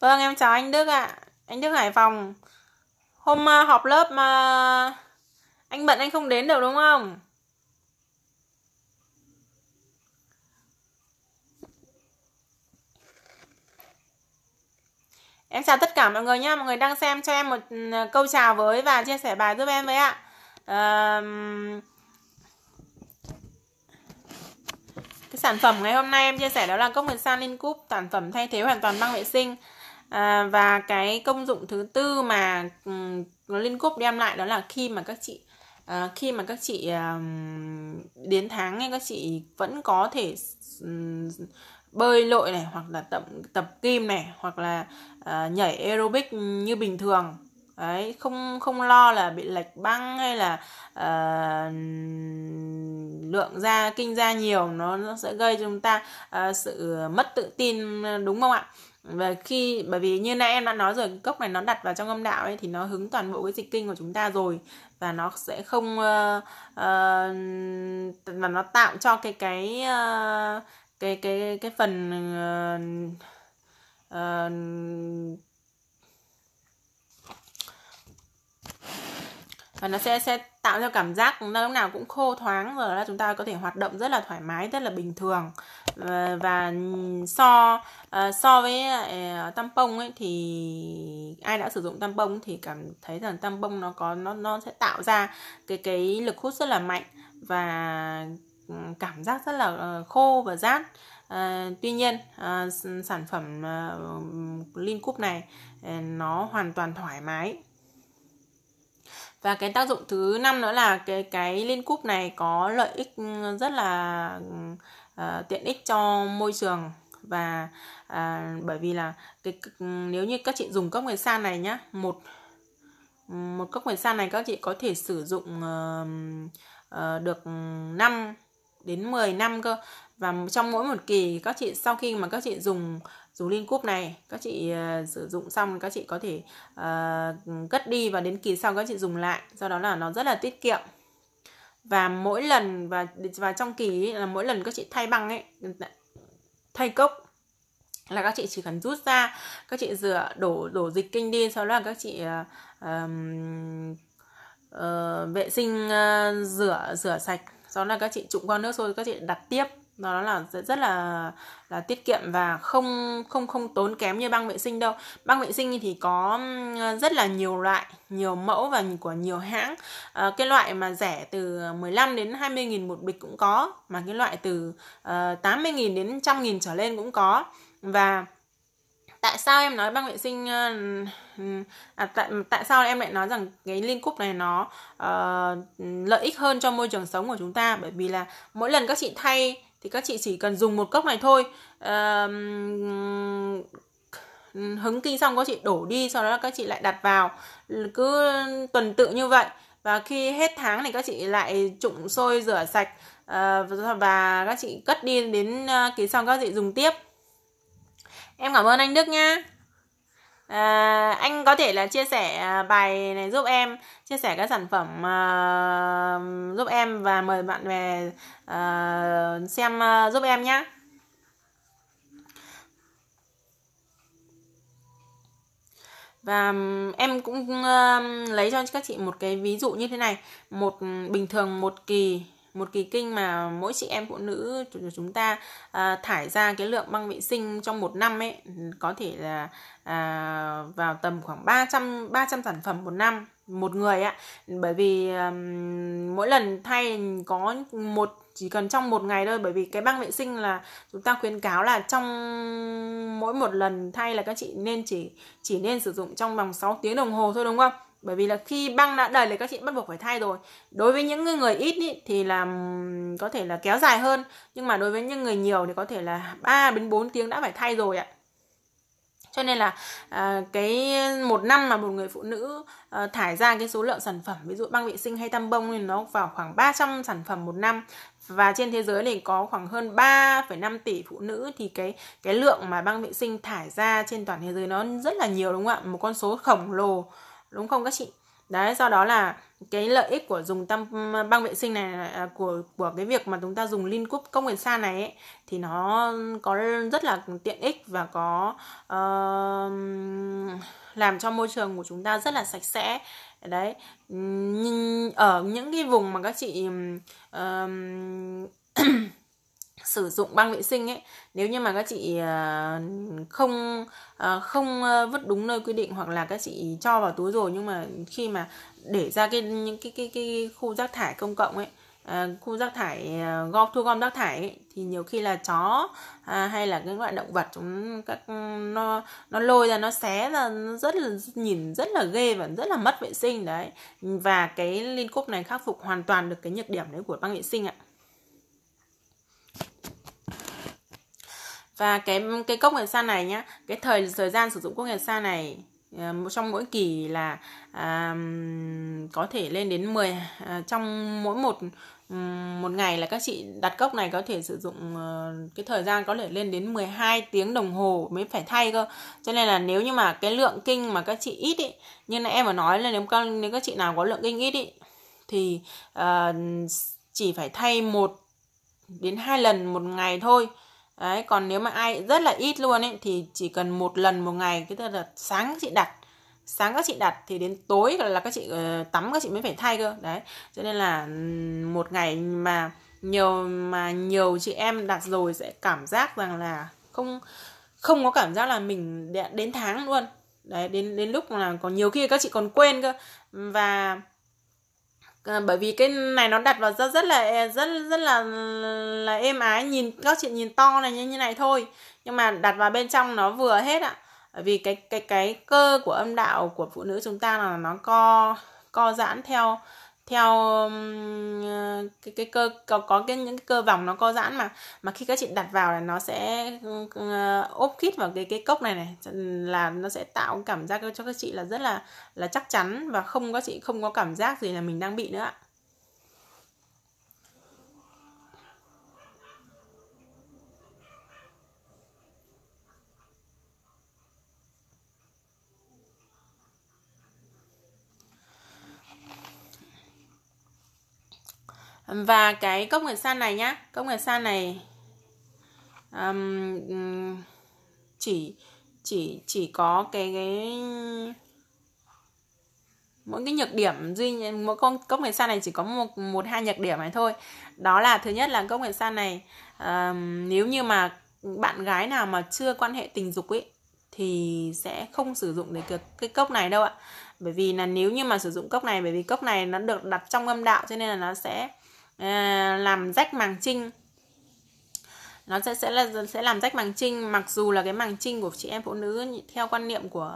vâng em chào anh Đức ạ anh Đức Hải Phòng Hôm à, học lớp mà anh bận anh không đến được đúng không? Em chào tất cả mọi người nhé, Mọi người đang xem cho em một ừ, câu chào với Và chia sẻ bài giúp em với ạ à, Cái sản phẩm ngày hôm nay em chia sẻ đó là cốc nguyệt san in cúp Sản phẩm thay thế hoàn toàn băng vệ sinh à, và cái công dụng thứ tư mà um, Linh Cúp đem lại đó là khi mà các chị à, khi mà các chị à, đến tháng ấy, các chị vẫn có thể um, bơi lội này hoặc là tập tập kim này hoặc là à, nhảy aerobic như bình thường Đấy, không không lo là bị lệch băng hay là uh, lượng da kinh da nhiều nó, nó sẽ gây cho chúng ta uh, sự mất tự tin đúng không ạ và khi bởi vì như nãy em đã nói rồi cốc này nó đặt vào trong âm đạo ấy thì nó hứng toàn bộ cái dịch kinh của chúng ta rồi và nó sẽ không uh, uh, và nó tạo cho cái cái uh, cái cái cái phần uh, uh, và nó sẽ sẽ tạo ra cảm giác nó lúc nào cũng khô thoáng rồi là chúng ta có thể hoạt động rất là thoải mái rất là bình thường và, so ờ, so với ờ, tampon ấy thì ai đã sử dụng tampon thì cảm thấy rằng tampon nó có nó nó sẽ tạo ra cái cái lực hút rất là mạnh và ừ, cảm giác rất là ờ, khô và rát À, tuy nhiên à, sản phẩm à, Lin Cup này à, nó hoàn toàn thoải mái và cái tác dụng thứ năm nữa là cái cái liên cúp này có lợi ích ừ, rất là uh, tiện ích cho môi trường và à, bởi vì là cái ừ, nếu như các chị dùng cốc nguyệt san này nhá một ừ, một cốc nguyệt san này các chị có thể sử dụng uh, uh, được 5 đến 10 năm cơ và trong mỗi một kỳ các chị sau khi mà các chị dùng dù liên cúp này các chị uh, sử dụng xong các chị có thể uh, cất đi và đến kỳ sau các chị dùng lại do đó là nó rất là tiết kiệm và mỗi lần và và trong kỳ ấy, là mỗi lần các chị thay băng ấy thay cốc là các chị chỉ cần rút ra các chị rửa đổ đổ dịch kinh đi sau đó là các chị uh, uh, vệ sinh uh, rửa rửa sạch sau đó là các chị trụng qua nước sôi các chị đặt tiếp nó là rất là là tiết kiệm và không không không tốn kém như băng vệ sinh đâu băng vệ sinh thì có rất là nhiều loại nhiều mẫu và của nhiều hãng à, cái loại mà rẻ từ 15 đến 20 nghìn một bịch cũng có mà cái loại từ uh, ờ, 80 nghìn đến 100 nghìn trở lên cũng có và tại sao em nói băng vệ sinh ờ, à, tại tại sao em lại nói rằng cái liên cúc này nó uh, lợi ích hơn cho môi trường sống của chúng ta bởi vì là mỗi lần các chị thay thì các chị chỉ cần dùng một cốc này thôi à, hứng kinh xong các chị đổ đi sau đó các chị lại đặt vào cứ tuần tự như vậy và khi hết tháng này các chị lại trụng sôi rửa sạch à, và các chị cất đi đến ờ, kỳ xong các chị dùng tiếp em cảm ơn anh Đức nha À, anh có thể là chia sẻ à, bài này giúp em chia sẻ các sản phẩm uh, giúp em và mời bạn về uh, ờ, xem uh, giúp em nhé và em cũng uh, lấy cho các chị một cái ví dụ như thế này một bình thường một kỳ một kỳ kinh mà mỗi chị em phụ nữ chúng ta uh, thải ra cái lượng băng vệ sinh trong một năm ấy có thể là à, vào tầm khoảng 300 300 sản phẩm một năm một người ạ bởi vì um, mỗi lần thay có một chỉ cần trong một ngày thôi bởi vì cái băng vệ sinh là chúng ta khuyến cáo là trong mỗi một lần thay là các chị nên chỉ chỉ nên sử dụng trong vòng 6 tiếng đồng hồ thôi đúng không bởi vì là khi băng đã đầy thì các chị bắt buộc phải thay rồi đối với những người ít ý, thì là có thể là kéo dài hơn nhưng mà đối với những người nhiều thì có thể là 3 đến 4 tiếng đã phải thay rồi ạ cho nên là à, cái một năm mà một người phụ nữ à, thải ra cái số lượng sản phẩm ví dụ băng vệ sinh hay tăm bông thì nó vào khoảng 300 sản phẩm một năm và trên thế giới này có khoảng hơn 3,5 tỷ phụ nữ thì cái cái lượng mà băng vệ sinh thải ra trên toàn thế giới nó rất là nhiều đúng không ạ một con số khổng lồ đúng không các chị đấy do đó là cái lợi ích của dùng tăm băng vệ sinh này à, của của cái việc mà chúng ta dùng liên cúp công nghệ xa này ấy, thì nó có rất là tiện ích và có uh, làm cho môi trường của chúng ta rất là sạch sẽ đấy ở những cái vùng mà các chị uh, sử dụng băng vệ sinh ấy nếu như mà các chị à, không à, không à, vứt đúng nơi quy định hoặc là các chị cho vào túi rồi nhưng mà khi mà để ra cái những cái cái cái khu rác thải công cộng ấy khu rác thải gom thu gom rác thải ấy, thì nhiều khi là chó hay là cái loại động vật chúng các nó nó lôi ra nó xé ra nó rất là nhìn rất là ghê và rất là mất vệ sinh đấy và cái liên cúp này khắc phục hoàn toàn được cái nhược điểm đấy của băng vệ sinh ạ và cái cái cốc nguyệt san này nhá cái thời thời gian sử dụng cốc nguyệt san này ờ, trong mỗi kỳ là à, có thể lên đến 10 à, trong mỗi một một ngày là các chị đặt cốc này có thể sử dụng ờ, cái thời gian có thể lên đến 12 tiếng đồng hồ mới phải thay cơ cho nên là nếu như mà cái lượng kinh mà các chị ít ý như nãy em mà nói là nếu các nếu các chị nào có lượng kinh ít ý thì uh, chỉ phải thay một đến hai lần một ngày thôi đấy còn nếu mà ai rất là ít luôn ấy thì chỉ cần một lần một ngày cái tức là sáng chị đặt sáng các chị đặt thì đến tối là các chị uh, tắm các chị mới phải thay cơ đấy cho nên là một ngày mà nhiều mà nhiều chị em đặt rồi sẽ cảm giác rằng là không không có cảm giác là mình đến tháng luôn đấy đến đến lúc là còn nhiều khi các chị còn quên cơ và Ờ, bởi vì cái này nó đặt vào rất rất là rất rất là là êm ái nhìn các chị nhìn to này như như này thôi nhưng mà đặt vào bên trong nó vừa hết ạ bởi vì cái cái cái cơ của âm đạo của phụ nữ chúng ta là nó co co giãn theo theo ờ, cái cái cơ có có cái những cái cơ vòng nó co giãn mà mà khi các chị đặt vào là nó sẽ ờ, ốp khít vào cái cái cốc này này là nó sẽ tạo cảm giác cho các chị là rất là là chắc chắn và không các chị không có cảm giác gì là mình đang bị nữa ạ và cái cốc nguyệt san này nhá cốc nguyệt san này um, chỉ chỉ chỉ có cái cái mỗi cái nhược điểm duy mỗi con cốc nguyệt san này chỉ có một một hai nhược điểm này thôi đó là thứ nhất là cốc nguyệt san này um, nếu như mà bạn gái nào mà chưa quan hệ tình dục ấy thì sẽ không sử dụng để cái, cái cốc này đâu ạ bởi vì là nếu như mà sử dụng cốc này bởi vì cốc này nó được đặt trong âm đạo cho nên là nó sẽ Ờ, làm rách màng trinh nó sẽ sẽ là sẽ làm rách màng trinh mặc dù là cái màng trinh của chị em phụ nữ theo quan niệm của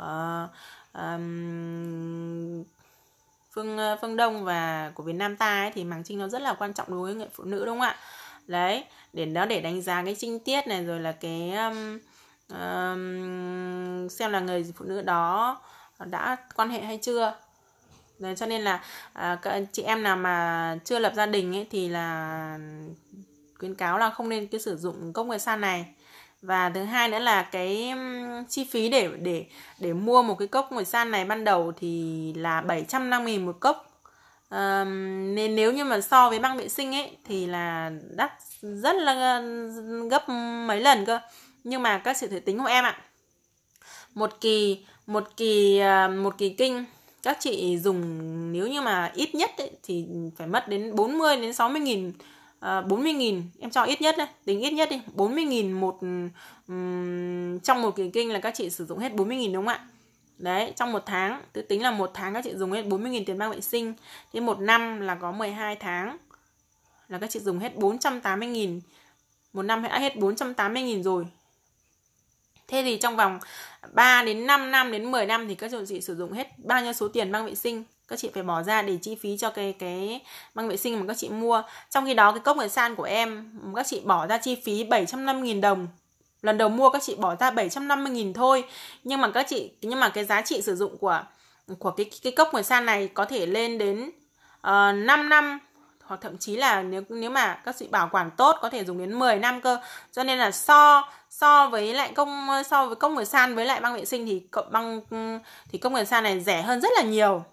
um, phương ờ, phương đông và của việt nam ta ấy, thì màng trinh nó rất là quan trọng đối với người phụ nữ đúng không ạ đấy để nó để đánh giá cái trinh tiết này rồi là cái um, um, xem là người phụ nữ đó đã quan hệ hay chưa Đấy, cho nên là à, chị em nào mà chưa lập gia đình ấy, thì là khuyến cáo là không nên cái sử dụng công nghệ san này và thứ hai nữa là cái chi phí để để để mua một cái cốc ngồi san này ban đầu thì là 750 nghìn một cốc à, nên nếu như mà so với băng vệ sinh ấy thì là đắt rất là gấp mấy lần cơ nhưng mà các sự thể tính của em ạ một kỳ một kỳ à, một kỳ kinh các chị dùng nếu như mà ít nhất ấy, thì phải mất đến 40 đến 60 nghìn à, 40 nghìn em cho ít nhất đấy tính ít nhất đi 40 nghìn một um, trong một kỳ kinh là các chị sử dụng hết 40 nghìn đúng không ạ đấy trong một tháng cứ tính là một tháng các chị dùng hết 40 nghìn tiền băng vệ sinh thì một năm là có 12 tháng là các chị dùng hết 480 nghìn một năm đã hết 480 nghìn rồi Thế thì trong vòng 3 đến 5 năm đến 10 năm thì các chị sử dụng hết bao nhiêu số tiền băng vệ sinh các chị phải bỏ ra để chi phí cho cái cái băng vệ sinh mà các chị mua. Trong khi đó cái cốc người san của em các chị bỏ ra chi phí 750.000 đồng. Lần đầu mua các chị bỏ ra 750.000 thôi, nhưng mà các chị nhưng mà cái giá trị sử dụng của của cái cái cốc người san này có thể lên đến uh, ờ, 5 năm hoặc thậm chí là nếu nếu mà các chị bảo quản tốt có thể dùng đến 10 năm cơ cho nên là so so với lại công so với công người san với lại băng vệ sinh thì băng thì công người san này rẻ hơn rất là nhiều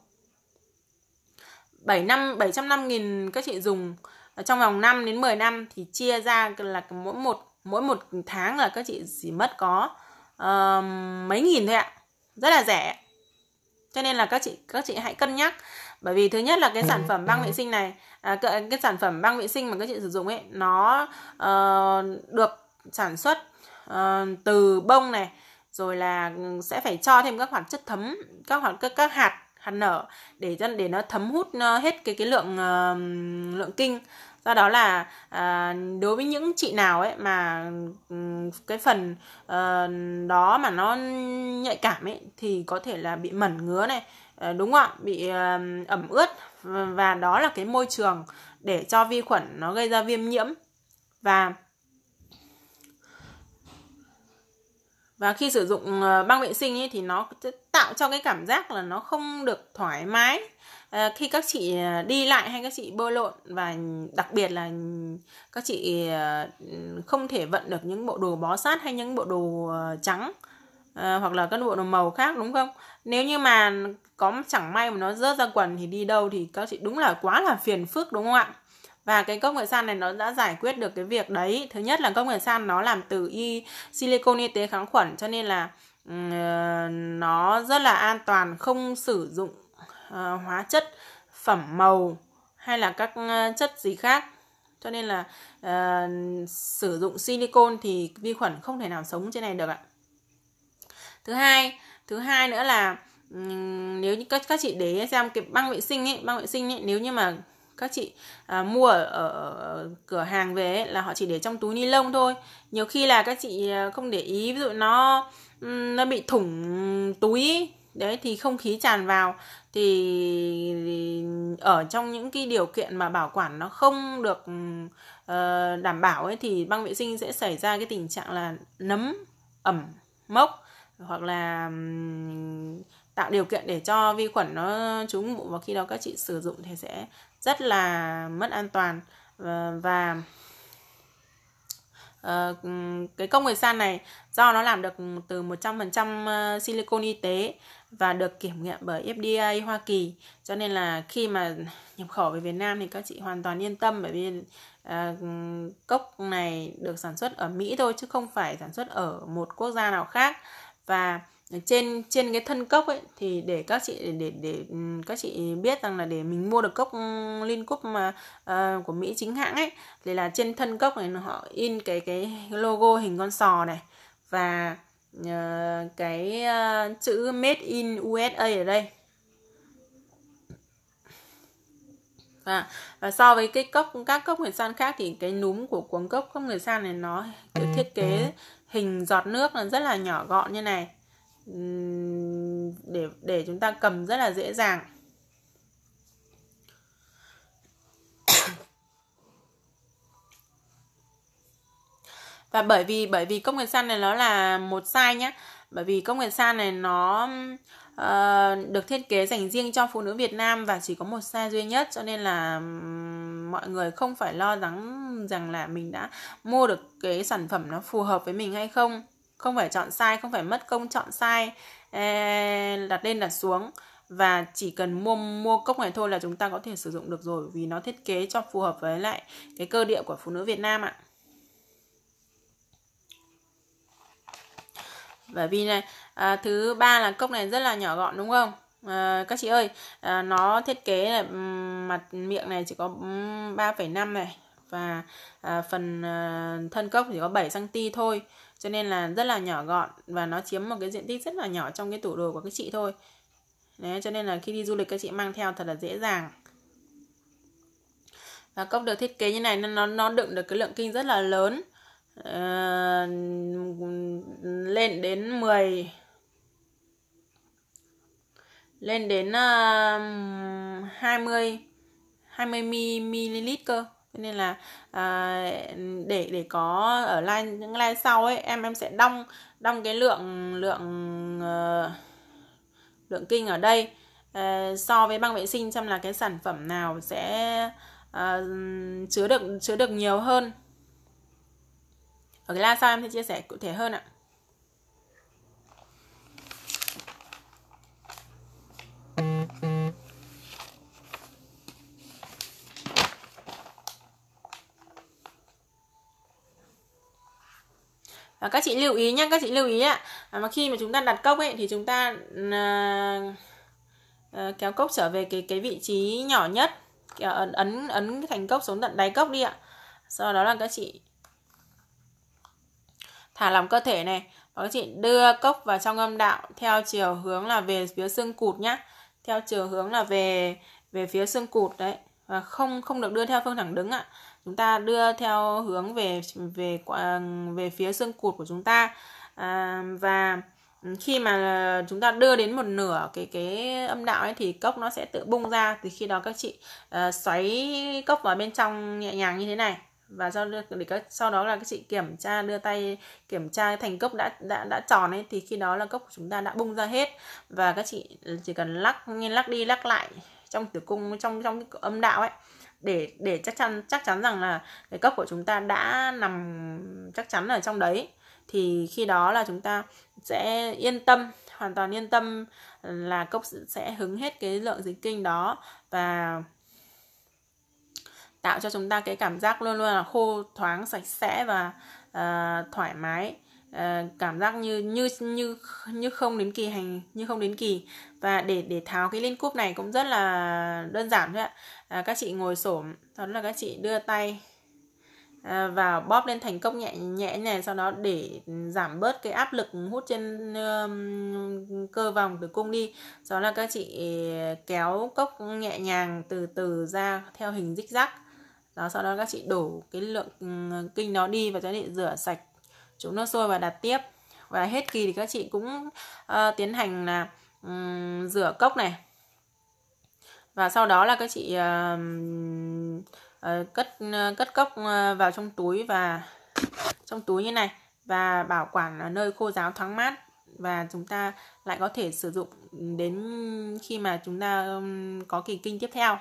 7 năm 700 năm nghìn các chị dùng ờ, trong vòng 5 đến 10 năm thì chia ra là mỗi một mỗi một tháng là các chị chỉ mất có uh, mấy nghìn thôi ạ rất là rẻ cho nên là các chị các chị hãy cân nhắc bởi vì thứ nhất là cái ừ. sản phẩm băng vệ sinh này à, cái, sản phẩm băng vệ sinh mà các chị sử dụng ấy nó uh, được sản xuất uh, từ bông này rồi là sẽ phải cho thêm các hoạt chất thấm các hoạt các, các hạt hạt nở để cho để nó thấm hút ờ, hết cái cái lượng uh, lượng kinh do đó là à, đối với những chị nào ấy mà ừ, cái phần à, đó mà nó nhạy cảm ấy thì có thể là bị mẩn ngứa này Ờ, đúng không ạ bị ờ, ẩm ướt và đó là cái môi trường để cho vi khuẩn nó gây ra viêm nhiễm và và khi sử dụng ờ, băng vệ sinh ấy, thì nó tạo cho cái cảm giác là nó không được thoải mái khi các chị đi lại hay các chị bơi lộn và đặc biệt là các chị không thể vận được những bộ đồ bó sát hay những bộ đồ trắng Ờ, hoặc là các bộ đồ màu khác đúng không nếu như mà có chẳng may mà nó rớt ra quần thì đi đâu thì các chị đúng là quá là phiền phức đúng không ạ và cái cốc nguyệt san này nó đã giải quyết được cái việc đấy thứ nhất là cốc nguyệt san nó làm từ y silicon y tế kháng khuẩn cho nên là uh, nó rất là an toàn không sử dụng uh, hóa chất phẩm màu hay là các uh, chất gì khác cho nên là uh, sử dụng silicon thì vi khuẩn không thể nào sống trên này được ạ thứ hai thứ hai nữa là nếu như các các chị để xem cái băng vệ sinh ấy băng vệ sinh ấy nếu như mà các chị à, mua ở, ở cửa hàng về ấy, là họ chỉ để trong túi ni lông thôi nhiều khi là các chị à, không để ý ví dụ nó nó bị thủng túi đấy thì không khí tràn vào thì, thì ở trong những cái điều kiện mà bảo quản nó không được uh, đảm bảo ấy thì băng vệ sinh sẽ xảy ra cái tình trạng là nấm ẩm mốc hoặc là tạo điều kiện để cho vi khuẩn nó trú ngụ và khi đó các chị sử dụng thì sẽ rất là mất an toàn và, và Uh, cái công nghệ san này do nó làm được từ 100% ờ, silicon y tế và được kiểm nghiệm bởi FDA Hoa Kỳ cho nên là khi mà nhập khẩu về Việt Nam thì các chị hoàn toàn yên tâm bởi vì uh, cốc này được sản xuất ở Mỹ thôi chứ không phải sản xuất ở một quốc gia nào khác và trên trên cái thân cốc ấy thì để các chị để để, để ừ, các chị biết rằng là để mình mua được cốc ừ, liên cúp mà uh, của Mỹ chính hãng ấy thì là trên thân cốc này họ in cái cái logo hình con sò này và uh, cái uh, chữ made in USA ở đây và, và so với cái cốc các cốc người san khác thì cái núm của cuống cốc cốc người san này nó kiểu thiết kế ừ, hình giọt nước là rất là nhỏ gọn như này để để chúng ta cầm rất là dễ dàng và bởi vì bởi vì công nghệ san này nó là một size nhá bởi vì công nghệ san này nó Ờ, được thiết kế dành riêng cho phụ nữ Việt Nam và chỉ có một size duy nhất cho nên là mọi người không phải lo lắng rằng là mình đã mua được cái sản phẩm nó phù hợp với mình hay không không phải chọn sai không phải mất công chọn sai đặt lên đặt xuống và chỉ cần mua mua cốc này thôi là chúng ta có thể sử dụng được rồi vì nó thiết kế cho phù hợp với lại cái cơ địa của phụ nữ Việt Nam ạ. bởi vì này à, thứ ba là cốc này rất là nhỏ gọn đúng không à, các chị ơi à, nó thiết kế này, mặt miệng này chỉ có 3,5 này và à, phần à, thân cốc chỉ có 7 cm thôi cho nên là rất là nhỏ gọn và nó chiếm một cái diện tích rất là nhỏ trong cái tủ đồ của các chị thôi Đấy, cho nên là khi đi du lịch các chị mang theo thật là dễ dàng và cốc được thiết kế như này nó nó đựng được cái lượng kinh rất là lớn uh, lên đến 10 lên đến uh, 20 20 ml cơ nên là à, để để có ở line những line sau ấy em em sẽ đong đong cái lượng lượng uh, lượng kinh ở đây uh, so với băng vệ sinh xem là cái sản phẩm nào sẽ uh, chứa được chứa được nhiều hơn ở cái la sau em sẽ chia sẻ cụ thể hơn ạ và các chị lưu ý nhé các chị lưu ý ạ à, mà khi mà chúng ta đặt cốc ấy thì chúng ta à, à, kéo cốc trở về cái cái vị trí nhỏ nhất kéo ấn ấn ấn thành cốc xuống tận đáy cốc đi ạ sau đó là các chị thả lỏng cơ thể này và các chị đưa cốc vào trong âm đạo theo chiều hướng là về phía xương cụt nhá theo chiều hướng là về về phía xương cụt đấy và không không được đưa theo phương thẳng đứng ạ chúng ta đưa theo hướng về về về phía xương cụt của chúng ta à, và khi mà chúng ta đưa đến một nửa cái cái âm đạo ấy thì cốc nó sẽ tự bung ra thì khi đó các chị uh, xoáy cốc vào bên trong nhẹ nhàng như thế này và do để các sau đó là các chị kiểm tra đưa tay kiểm tra thành cốc đã đã đã tròn ấy thì khi đó là cốc của chúng ta đã bung ra hết và các chị chỉ cần lắc lắc đi lắc lại trong tử cung trong trong cái âm đạo ấy để để chắc chắn chắc chắn rằng là cái cốc của chúng ta đã nằm chắc chắn ở trong đấy thì khi đó là chúng ta sẽ yên tâm hoàn toàn yên tâm là cốc sẽ hứng hết cái lượng dịch kinh đó và tạo cho chúng ta cái cảm giác luôn luôn là khô thoáng sạch sẽ và uh, thoải mái uh, cảm giác như như như như không đến kỳ hành như không đến kỳ và để để tháo cái liên cúp này cũng rất là đơn giản thôi ạ uh, các chị ngồi xổm đó là các chị đưa tay uh, vào bóp lên thành công nhẹ nhẹ này sau đó để giảm bớt cái áp lực hút trên uh, cơ vòng tử cung đi sau đó là các chị kéo cốc nhẹ nhàng từ từ ra theo hình rích rắc đó sau đó các chị đổ cái lượng ừ, kinh đó đi và cho chị rửa sạch chúng nó sôi và đặt tiếp và hết kỳ thì các chị cũng uh, tiến hành là um, rửa cốc này và sau đó là các chị uh, uh, cất uh, cất cốc vào trong túi và trong túi như này và bảo quản ở nơi khô ráo thoáng mát và chúng ta lại có thể sử dụng đến khi mà chúng ta um, có kỳ kinh tiếp theo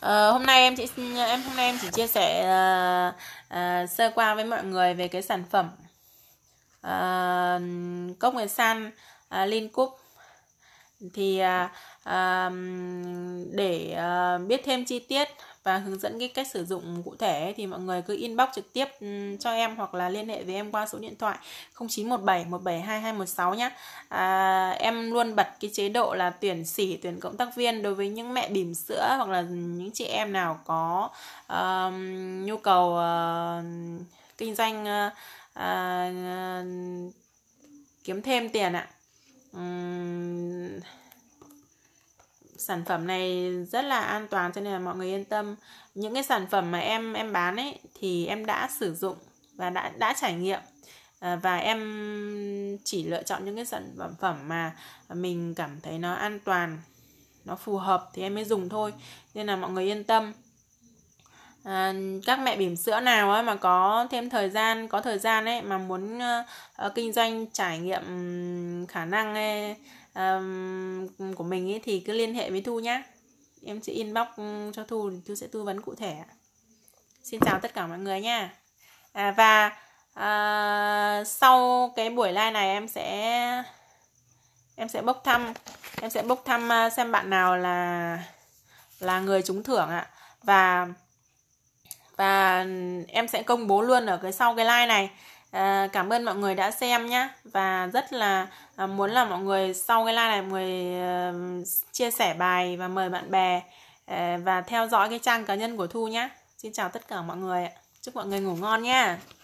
Ờ, hôm nay em chị em hôm nay em chỉ chia sẻ uh, uh, sơ qua với mọi người về cái sản phẩm uh, cốc người san uh, Lin Cup thì uh, uh, để uh, biết thêm chi tiết và hướng dẫn cái cách sử dụng cụ thể thì mọi người cứ inbox trực tiếp ừ, cho em hoặc là liên hệ với em qua số điện thoại 0917 172 216 nhé à, em luôn bật cái chế độ là tuyển sỉ tuyển cộng tác viên đối với những mẹ bỉm sữa hoặc là những chị em nào có uh, nhu cầu uh, kinh doanh uh, uh, kiếm thêm tiền ạ à. um, sản phẩm này rất là an toàn cho nên là mọi người yên tâm những cái sản phẩm mà em em bán ấy thì em đã sử dụng và đã đã trải nghiệm à, và em chỉ lựa chọn những cái sản phẩm mà mình cảm thấy nó an toàn nó phù hợp thì em mới dùng thôi nên là mọi người yên tâm à, các mẹ bỉm sữa nào ấy mà có thêm thời gian có thời gian ấy mà muốn uh, kinh doanh trải nghiệm khả năng ấy, um, của mình ấy, thì cứ liên hệ với Thu nhé em sẽ inbox ừ, cho Thu Thu sẽ tư vấn cụ thể xin chào tất cả mọi người nha à, và à, sau cái buổi live này em sẽ em sẽ bốc thăm em sẽ bốc thăm ờ, xem bạn nào là là người trúng thưởng ạ à. và và em sẽ công bố luôn ở cái sau cái like này Ờ, cảm ơn mọi người đã xem nhé và rất là ờ, muốn là mọi người sau cái like này mọi người ờ, chia sẻ bài và mời bạn bè và theo dõi cái trang cá nhân của Thu nhé. Xin chào tất cả mọi người, chúc mọi người ngủ ngon nha.